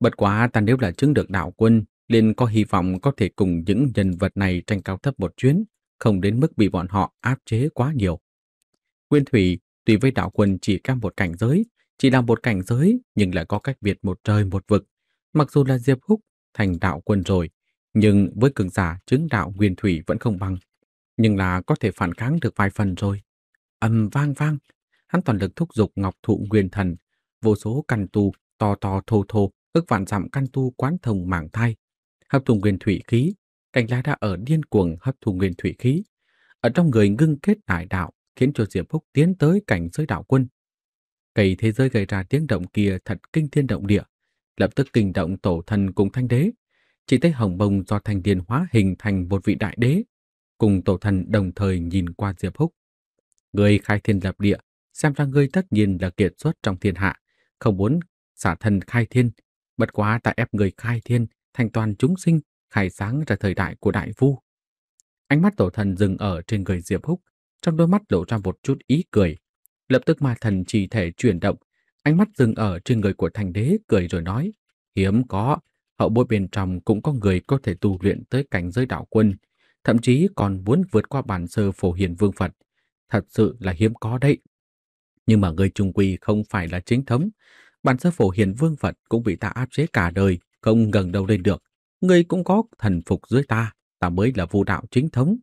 Speaker 1: Bất quá ta nếu là chứng được đạo quân, liền có hy vọng có thể cùng những nhân vật này tranh cao thấp một chuyến, không đến mức bị bọn họ áp chế quá nhiều. Nguyên Thủy, tuy với đạo quân chỉ cam một cảnh giới, chỉ là một cảnh giới nhưng lại có cách biệt một trời một vực. Mặc dù là Diệp Húc thành đạo quân rồi, nhưng với cường giả chứng đạo Nguyên Thủy vẫn không bằng. Nhưng là có thể phản kháng được vài phần rồi. Âm vang vang, hắn toàn lực thúc giục Ngọc Thụ Nguyên Thần, vô số căn tu to to thô thô, ức vạn dặm căn tu quán thông mảng thai, hấp thụ nguyên thủy khí, cảnh lá đã ở điên cuồng hấp thụ nguyên thủy khí. Ở trong người ngưng kết đại đạo, khiến cho Diệp Phúc tiến tới cảnh giới đạo quân. Cây thế giới gây ra tiếng động kia thật kinh thiên động địa, lập tức kinh động tổ thần cùng thanh đế. Chỉ thấy hồng bông do thanh điền hóa hình thành một vị đại đế, cùng tổ thần đồng thời nhìn qua Diệp Phúc. Người khai thiên lập địa, xem ra ngươi tất nhiên là kiệt xuất trong thiên hạ, không muốn xả thân khai thiên, bất quá ta ép người khai thiên, thành toàn chúng sinh, khai sáng ra thời đại của đại vu. Ánh mắt tổ thần dừng ở trên người Diệp Húc, trong đôi mắt lộ ra một chút ý cười. Lập tức ma thần chỉ thể chuyển động, ánh mắt dừng ở trên người của thành đế cười rồi nói, hiếm có, hậu bối bên trong cũng có người có thể tu luyện tới cảnh giới đạo quân, thậm chí còn muốn vượt qua bản sơ phổ hiền vương Phật. Thật sự là hiếm có đấy. Nhưng mà người trung quy không phải là chính thống. Bản sơ phổ hiền vương Phật cũng bị ta áp chế cả đời, không gần đâu lên được. Ngươi cũng có thần phục dưới ta, ta mới là vũ đạo chính thống.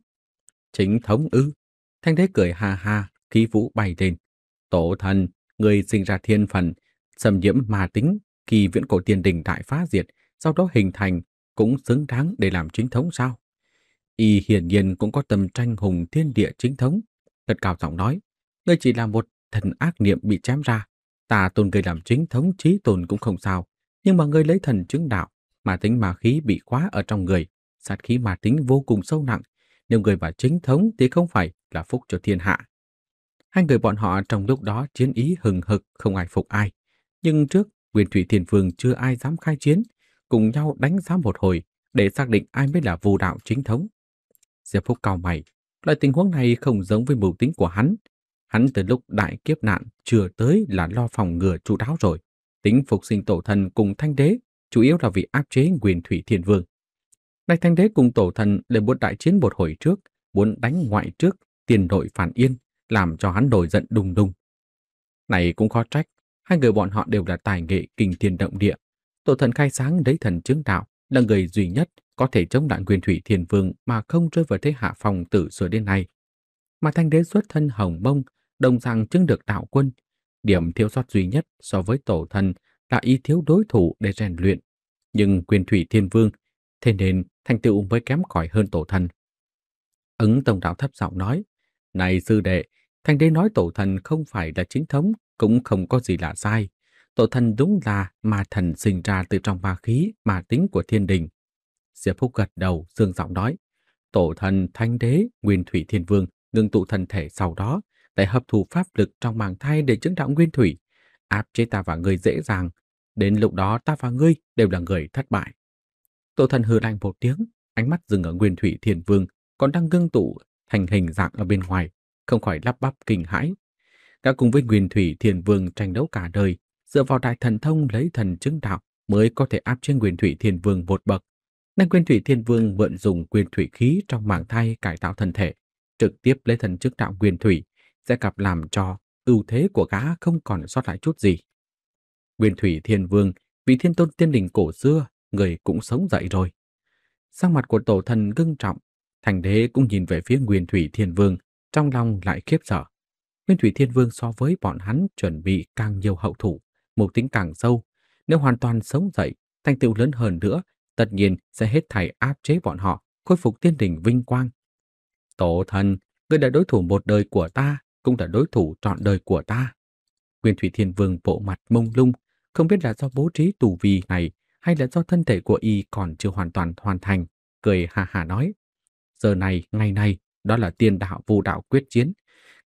Speaker 1: Chính thống ư? Thanh thế cười ha ha, khí vũ bay lên. Tổ thần, người sinh ra thiên phần, xâm nhiễm ma tính, kỳ viễn cổ tiền đình đại phá diệt, sau đó hình thành, cũng xứng đáng để làm chính thống sao? Y hiển nhiên cũng có tầm tranh hùng thiên địa chính thống. Thật cao giọng nói, ngươi chỉ là một thần ác niệm bị chém ra, ta tôn người làm chính thống trí tồn cũng không sao, nhưng mà người lấy thần chứng đạo, mà tính ma khí bị khóa ở trong người, sát khí mà tính vô cùng sâu nặng, nếu người mà chính thống thì không phải là phúc cho thiên hạ. Hai người bọn họ trong lúc đó chiến ý hừng hực không ai phục ai, nhưng trước quyền Thủy Thiên Vương chưa ai dám khai chiến, cùng nhau đánh giá một hồi để xác định ai mới là vô đạo chính thống. Diệp Phúc cao mày, loại tình huống này không giống với mưu tính của hắn, Hắn từ lúc đại kiếp nạn chưa tới là lo phòng ngừa chú đáo rồi. Tính phục sinh tổ thần cùng thanh đế, chủ yếu là vì áp chế quyền thủy thiên vương. Nay thanh đế cùng tổ thần đều muốn đại chiến một hồi trước, muốn đánh ngoại trước, tiền đội phản yên, làm cho hắn nổi giận đùng đùng. Này cũng khó trách, hai người bọn họ đều là tài nghệ kinh thiên động địa. Tổ thần khai sáng lấy thần chứng đạo là người duy nhất có thể chống lại quyền thủy thiên vương mà không rơi vào thế hạ phòng tử xưa đến nay. Mà thanh đế xuất thân hồng bông đồng rằng chứng được đạo quân. Điểm thiếu sót duy nhất so với tổ thần là ý thiếu đối thủ để rèn luyện. Nhưng quyền thủy thiên vương, thế nên thành tựu mới kém cỏi hơn tổ thần. Ứng tổng đạo thấp giọng nói, Này sư đệ, thành đế nói tổ thần không phải là chính thống, cũng không có gì là sai. Tổ thần đúng là mà thần sinh ra từ trong ma khí, mà tính của thiên đình. Diệp Phúc gật đầu, dương giọng nói, tổ thần thanh đế, nguyên thủy thiên vương, ngưng tụ thần thể sau đó, lại hấp thụ pháp lực trong màng thai để chứng đạo nguyên thủy, áp chế ta và ngươi dễ dàng. Đến lúc đó ta và ngươi đều là người thất bại. Tổ thần hừ lạnh một tiếng, ánh mắt dừng ở nguyên thủy thiền vương, còn đang ngưng tụ thành hình dạng ở bên ngoài, không khỏi lắp bắp kinh hãi. Cả cùng với nguyên thủy thiền vương tranh đấu cả đời, dựa vào đại thần thông lấy thần chứng đạo mới có thể áp trên nguyên thủy thiền vương một bậc. Nên nguyên thủy thiên vương mượn dùng nguyên thủy khí trong màng thai cải tạo thân thể, trực tiếp lấy thần chức đạo nguyên thủy, sẽ gặp làm cho ưu thế của gã không còn sót lại chút gì. Nguyên Thủy Thiên Vương, vị thiên tôn tiên đình cổ xưa, người cũng sống dậy rồi. Sang mặt của tổ thần ngưng trọng, thành đế cũng nhìn về phía Nguyên Thủy Thiên Vương, trong lòng lại khiếp sợ. Nguyên Thủy Thiên Vương so với bọn hắn chuẩn bị càng nhiều hậu thủ, mục tính càng sâu. Nếu hoàn toàn sống dậy, thành tựu lớn hơn nữa, tất nhiên sẽ hết thảy áp chế bọn họ, khôi phục tiên đình vinh quang. Tổ thần, người đã đối thủ một đời của ta, cũng là đối thủ trọn đời của ta. Nguyên Thủy Thiên Vương bộ mặt mông lung, không biết là do bố trí tù vi này hay là do thân thể của y còn chưa hoàn toàn hoàn thành, cười hà hà nói. Giờ này, ngày này, đó là tiên đạo vũ đạo quyết chiến.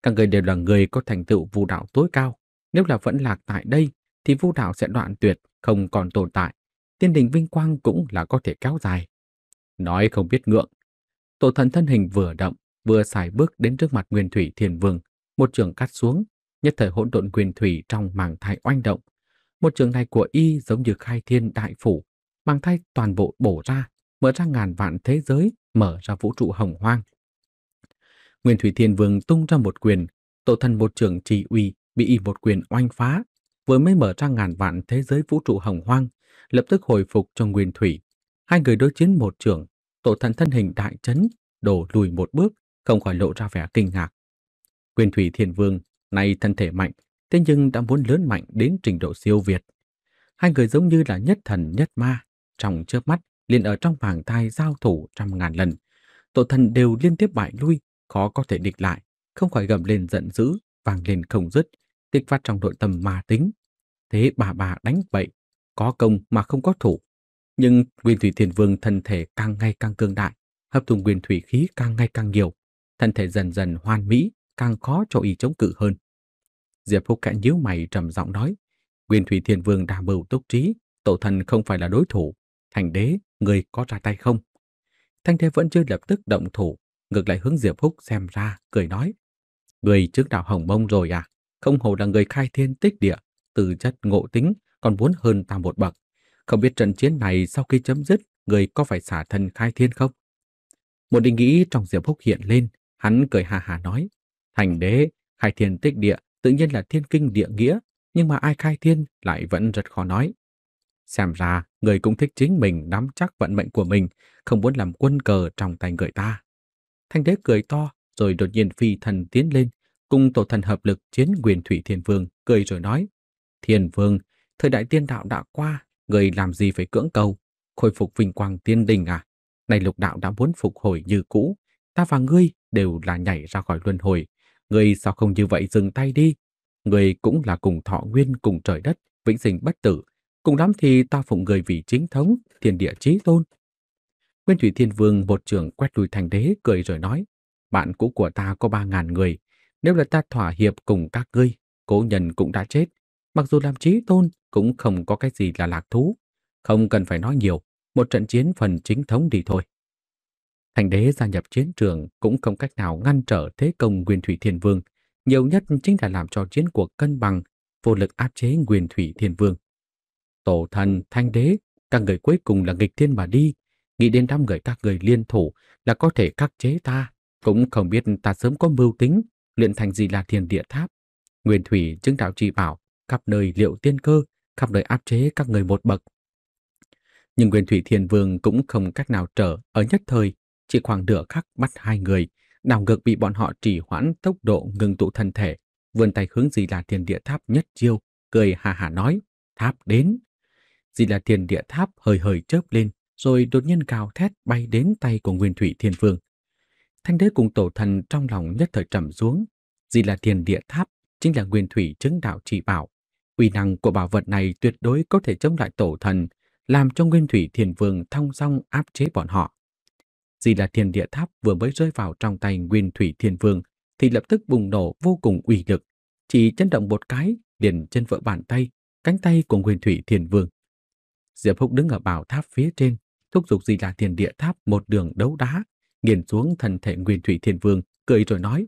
Speaker 1: Các người đều là người có thành tựu vũ đạo tối cao. Nếu là vẫn lạc tại đây, thì vũ đạo sẽ đoạn tuyệt, không còn tồn tại. Tiên đình vinh quang cũng là có thể kéo dài. Nói không biết ngượng. Tổ thần thân hình vừa động, vừa xài bước đến trước mặt Nguyên Thủy Thiên Vương, một trường cắt xuống, nhất thời hỗn độn quyền thủy trong màng thai oanh động. Một trường này của y giống như khai thiên đại phủ, màng thai toàn bộ bổ ra, mở ra ngàn vạn thế giới, mở ra vũ trụ hồng hoang. Nguyên Thủy Thiên Vương tung ra một quyền, tổ thần một trường trì uy bị y một quyền oanh phá, vừa mới mở ra ngàn vạn thế giới vũ trụ hồng hoang, lập tức hồi phục cho Nguyên Thủy. Hai người đối chiến một trường, tổ thần thân hình đại chấn, đổ lùi một bước, không khỏi lộ ra vẻ kinh ngạc. Quyền thủy thiên vương nay thân thể mạnh, thế nhưng đã muốn lớn mạnh đến trình độ siêu việt. Hai người giống như là nhất thần nhất ma, trong chớp mắt liền ở trong vàng thai giao thủ trăm ngàn lần. Tổ thần đều liên tiếp bại lui, khó có thể địch lại, không khỏi gầm lên giận dữ, vàng lên không dứt, kích phát trong nội tâm mà tính. Thế bà bà đánh bậy, có công mà không có thủ. Nhưng Quyền Thủy Thiên Vương thân thể càng ngày càng cương đại, hấp thụ Quyền thủy khí càng ngày càng nhiều, thân thể dần dần hoàn mỹ, càng khó cho y chống cự hơn. Diệp Phúc khẽ nhíu mày trầm giọng nói, Nguyên Thủy Thiên Vương đã mưu túc trí, tổ thần không phải là đối thủ, thành đế, người có ra tay không? Thanh thế vẫn chưa lập tức động thủ, ngược lại hướng Diệp Phúc xem ra, cười nói, Người trước đạo Hồng Mông rồi à? Không hồ là người khai thiên tích địa, từ chất ngộ tính, còn muốn hơn ta một bậc. Không biết trận chiến này sau khi chấm dứt, người có phải xả thân khai thiên không? Một định nghĩ trong Diệp Phúc hiện lên, hắn cười hà hà nói, Thành đế, khai thiên tích địa, tự nhiên là thiên kinh địa nghĩa, nhưng mà ai khai thiên lại vẫn rất khó nói. Xem ra, người cũng thích chính mình nắm chắc vận mệnh của mình, không muốn làm quân cờ trong tay người ta. Thanh đế cười to, rồi đột nhiên phi thần tiến lên, cùng tổ thần hợp lực chiến quyền thủy thiên vương, cười rồi nói. Thiên vương, thời đại tiên đạo đã qua, người làm gì phải cưỡng cầu, khôi phục vinh quang tiên đình à? Này lục đạo đã muốn phục hồi như cũ, ta và ngươi đều là nhảy ra khỏi luân hồi, Người sao không như vậy dừng tay đi. Người cũng là cùng thọ nguyên, cùng trời đất, vĩnh sinh bất tử. Cùng lắm thì ta phụng người vì chính thống, thiên địa trí tôn. Nguyên Thủy Thiên Vương một trường quét lùi thành đế, cười rồi nói. Bạn cũ của ta có ba ngàn người. Nếu là ta thỏa hiệp cùng các ngươi, cố nhân cũng đã chết. Mặc dù làm trí tôn cũng không có cái gì là lạc thú. Không cần phải nói nhiều, một trận chiến phần chính thống đi thôi. Thành đế gia nhập chiến trường cũng không cách nào ngăn trở thế công Nguyên Thủy Thiên Vương, nhiều nhất chính là làm cho chiến cuộc cân bằng, vô lực áp chế Nguyên Thủy Thiên Vương. Tổ thần, thanh đế, các người cuối cùng là nghịch thiên mà đi, nghĩ đến đám người các người liên thủ là có thể khắc chế ta, cũng không biết ta sớm có mưu tính, luyện thành gì là thiên địa tháp. Nguyên Thủy chứng đạo chỉ bảo, khắp nơi liệu tiên cơ, khắp nơi áp chế các người một bậc. Nhưng Nguyên Thủy Thiên Vương cũng không cách nào trở ở nhất thời chỉ khoảng nửa khắc bắt hai người, đảo ngược bị bọn họ trì hoãn tốc độ ngừng tụ thân thể, vươn tay hướng gì là thiên địa tháp nhất chiêu, cười hà hà nói, tháp đến. Gì là thiên địa tháp hơi hơi chớp lên, rồi đột nhiên cao thét bay đến tay của Nguyên Thủy Thiên Vương. Thanh đế cùng tổ thần trong lòng nhất thời trầm xuống, gì là thiên địa tháp chính là Nguyên Thủy chứng đạo chỉ bảo. Uy năng của bảo vật này tuyệt đối có thể chống lại tổ thần, làm cho Nguyên Thủy Thiên Vương thong song áp chế bọn họ. Di là thiên địa tháp vừa mới rơi vào trong tay Nguyên Thủy Thiên Vương thì lập tức bùng nổ vô cùng uy lực. Chỉ chấn động một cái, liền chân vỡ bàn tay, cánh tay của Nguyên Thủy Thiên Vương. Diệp Húc đứng ở bảo tháp phía trên, thúc giục Di là thiên địa tháp một đường đấu đá, nghiền xuống thân thể Nguyên Thủy Thiên Vương, cười rồi nói: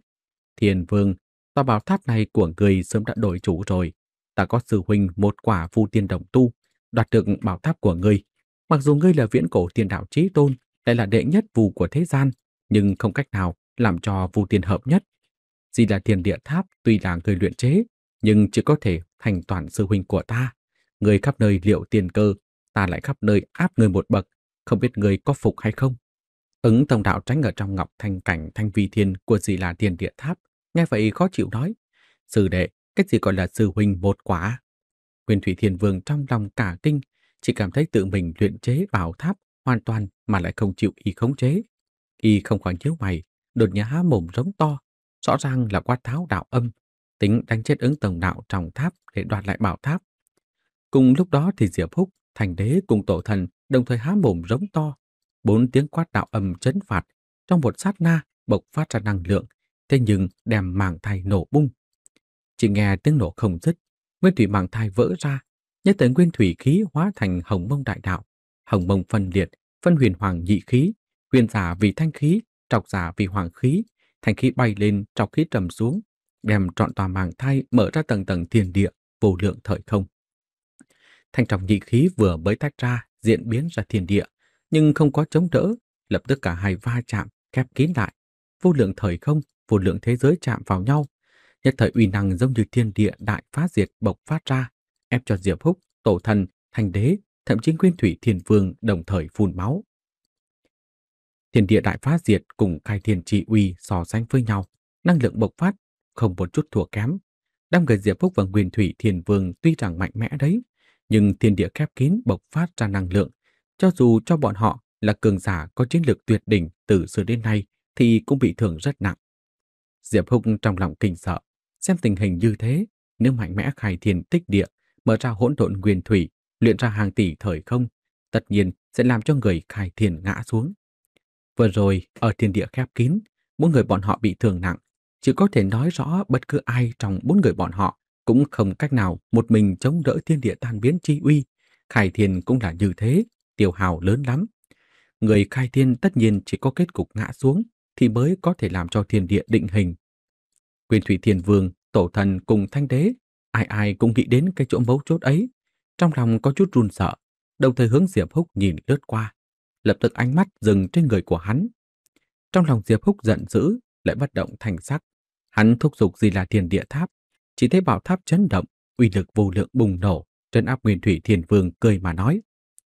Speaker 1: "Thiên Vương, tòa bảo tháp này của người sớm đã đổi chủ rồi, ta có sư huynh một quả phu tiên đồng tu, đoạt được bảo tháp của ngươi. Mặc dù ngươi là viễn cổ tiên đạo chí tôn, lại là đệ nhất vù của thế gian, nhưng không cách nào làm cho vù tiền hợp nhất. Di là thiền địa tháp tuy là người luyện chế, nhưng chỉ có thể thành toàn sư huynh của ta. Người khắp nơi liệu tiền cơ, ta lại khắp nơi áp người một bậc, không biết người có phục hay không. Ứng tổng đạo tránh ở trong ngọc thanh cảnh thanh vi thiên của dì là thiền địa tháp, nghe vậy khó chịu nói. Sư đệ, cái gì gọi là sư huynh một quả? Nguyên thủy thiên vương trong lòng cả kinh, chỉ cảm thấy tự mình luyện chế vào tháp hoàn toàn mà lại không chịu y khống chế. Y không khỏi nhíu mày, đột nhá mồm rống to, rõ ràng là quát tháo đạo âm, tính đánh chết ứng tổng đạo trong tháp để đoạt lại bảo tháp. Cùng lúc đó thì Diệp Húc, thành đế cùng tổ thần đồng thời há mồm rống to. Bốn tiếng quát đạo âm chấn phạt, trong một sát na bộc phát ra năng lượng, thế nhưng đem màng thai nổ bung. Chỉ nghe tiếng nổ không dứt, nguyên thủy màng thai vỡ ra, nhất tới nguyên thủy khí hóa thành hồng mông đại đạo, hồng mông phân liệt, phân huyền hoàng nhị khí, huyền giả vì thanh khí, trọc giả vì hoàng khí, thanh khí bay lên, trọc khí trầm xuống, đem trọn tòa màng thai mở ra tầng tầng thiên địa, vô lượng thời không. Thanh trọng nhị khí vừa mới tách ra, diễn biến ra thiên địa, nhưng không có chống đỡ, lập tức cả hai va chạm, khép kín lại. Vô lượng thời không, vô lượng thế giới chạm vào nhau. Nhất thời uy năng giống như thiên địa đại phá diệt bộc phát ra, ép cho Diệp Húc, Tổ Thần, Thành Đế thậm chí Nguyên Thủy Thiên Vương đồng thời phun máu. Thiên địa đại phá diệt cùng khai thiên trị uy so sánh với nhau, năng lượng bộc phát không một chút thua kém. Đám người Diệp Phúc và Nguyên Thủy Thiên Vương tuy rằng mạnh mẽ đấy, nhưng thiên địa khép kín bộc phát ra năng lượng, cho dù cho bọn họ là cường giả có chiến lược tuyệt đỉnh từ xưa đến nay thì cũng bị thương rất nặng. Diệp Phúc trong lòng kinh sợ, xem tình hình như thế, nếu mạnh mẽ khai thiên tích địa, mở ra hỗn độn nguyên thủy luyện ra hàng tỷ thời không, tất nhiên sẽ làm cho người khai thiền ngã xuống. Vừa rồi, ở thiên địa khép kín, mỗi người bọn họ bị thương nặng, chỉ có thể nói rõ bất cứ ai trong bốn người bọn họ cũng không cách nào một mình chống đỡ thiên địa tan biến chi uy. Khai thiên cũng là như thế, tiêu hào lớn lắm. Người khai thiên tất nhiên chỉ có kết cục ngã xuống thì mới có thể làm cho thiên địa định hình. Quyền thủy thiên vương, tổ thần cùng thanh đế, ai ai cũng nghĩ đến cái chỗ mấu chốt ấy trong lòng có chút run sợ, đồng thời hướng Diệp Húc nhìn lướt qua, lập tức ánh mắt dừng trên người của hắn. Trong lòng Diệp Húc giận dữ, lại bất động thành sắc. Hắn thúc giục gì là thiền địa tháp, chỉ thấy bảo tháp chấn động, uy lực vô lượng bùng nổ, trấn áp Nguyên Thủy Thiền Vương cười mà nói: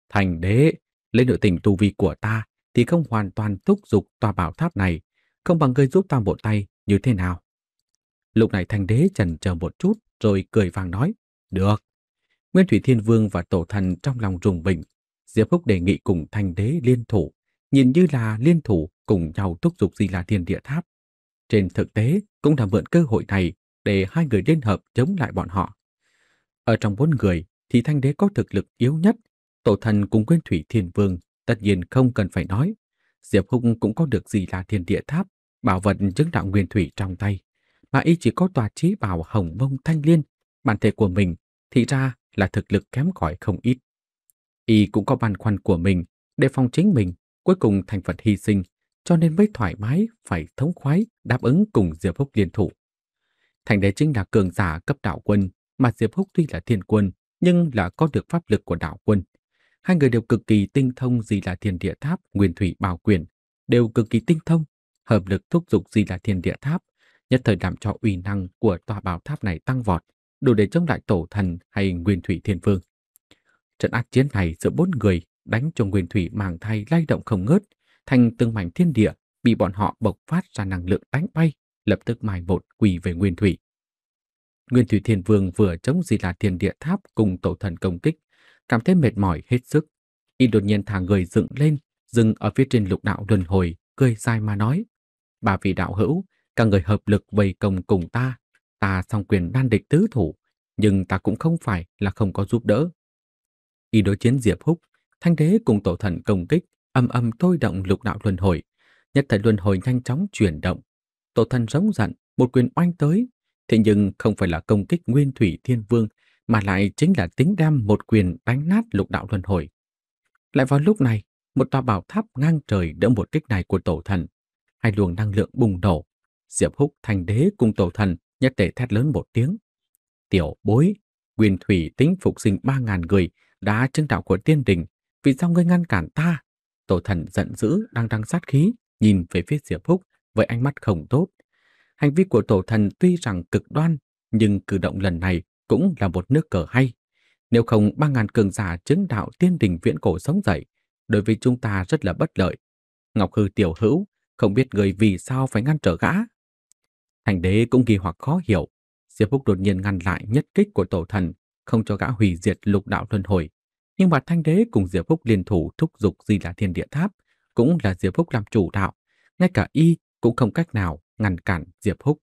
Speaker 1: "Thành đế, lên nội tình tu vi của ta thì không hoàn toàn thúc giục tòa bảo tháp này, không bằng ngươi giúp ta một tay như thế nào?" Lúc này Thành đế chần chờ một chút rồi cười vàng nói: "Được, Nguyên Thủy Thiên Vương và Tổ Thần trong lòng rùng bình. Diệp Húc đề nghị cùng thanh đế liên thủ, nhìn như là liên thủ cùng nhau thúc giục gì là thiên địa tháp. Trên thực tế, cũng là mượn cơ hội này để hai người liên hợp chống lại bọn họ. Ở trong bốn người thì thanh đế có thực lực yếu nhất, tổ thần cùng Nguyên Thủy Thiên Vương tất nhiên không cần phải nói. Diệp Húc cũng có được gì là thiên địa tháp, bảo vật chứng đạo nguyên thủy trong tay. Mà y chỉ có tòa trí bảo hồng mông thanh liên, bản thể của mình, thì ra là thực lực kém cỏi không ít. Y cũng có băn khoăn của mình, đề phòng chính mình, cuối cùng thành phật hy sinh, cho nên mới thoải mái phải thống khoái đáp ứng cùng Diệp Húc liên thủ. Thành đế chính là cường giả cấp đạo quân, mà Diệp Húc tuy là thiên quân, nhưng là có được pháp lực của đạo quân. Hai người đều cực kỳ tinh thông gì là thiên địa tháp, nguyên thủy bảo quyền, đều cực kỳ tinh thông, hợp lực thúc giục gì là thiên địa tháp, nhất thời làm cho uy năng của tòa bảo tháp này tăng vọt đủ để chống lại tổ thần hay nguyên thủy thiên vương. Trận ác chiến này giữa bốn người đánh cho nguyên thủy màng thay lay động không ngớt, thành từng mảnh thiên địa bị bọn họ bộc phát ra năng lượng đánh bay, lập tức mài một quỳ về nguyên thủy. Nguyên thủy thiên vương vừa chống gì là thiên địa tháp cùng tổ thần công kích, cảm thấy mệt mỏi hết sức. Y đột nhiên thả người dựng lên, dừng ở phía trên lục đạo luân hồi, cười dài mà nói. Bà vị đạo hữu, cả người hợp lực vây công cùng ta, Ta song quyền đan địch tứ thủ, nhưng ta cũng không phải là không có giúp đỡ. y đối chiến Diệp Húc, thanh đế cùng tổ thần công kích, âm âm thôi động lục đạo luân hồi. Nhất thời luân hồi nhanh chóng chuyển động. Tổ thần rống giận, một quyền oanh tới. Thế nhưng không phải là công kích nguyên thủy thiên vương, mà lại chính là tính đam một quyền đánh nát lục đạo luân hồi. Lại vào lúc này, một tòa bảo tháp ngang trời đỡ một kích này của tổ thần. Hai luồng năng lượng bùng nổ. Diệp Húc thành đế cùng tổ thần Nhất tề thét lớn một tiếng. Tiểu bối, quyền thủy tính phục sinh ba ngàn người đã chứng đạo của tiên đình. Vì sao ngươi ngăn cản ta? Tổ thần giận dữ đang đang sát khí, nhìn về phía Diệp Phúc với ánh mắt không tốt. Hành vi của tổ thần tuy rằng cực đoan, nhưng cử động lần này cũng là một nước cờ hay. Nếu không ba ngàn cường giả chứng đạo tiên đình viễn cổ sống dậy, đối với chúng ta rất là bất lợi. Ngọc Hư tiểu hữu, không biết người vì sao phải ngăn trở gã. Thành đế cũng kỳ hoặc khó hiểu. Diệp Phúc đột nhiên ngăn lại nhất kích của tổ thần, không cho gã hủy diệt lục đạo luân hồi. Nhưng mà Thanh đế cùng Diệp Phúc liên thủ thúc giục gì là thiên địa tháp, cũng là Diệp Phúc làm chủ đạo. Ngay cả y cũng không cách nào ngăn cản Diệp Phúc.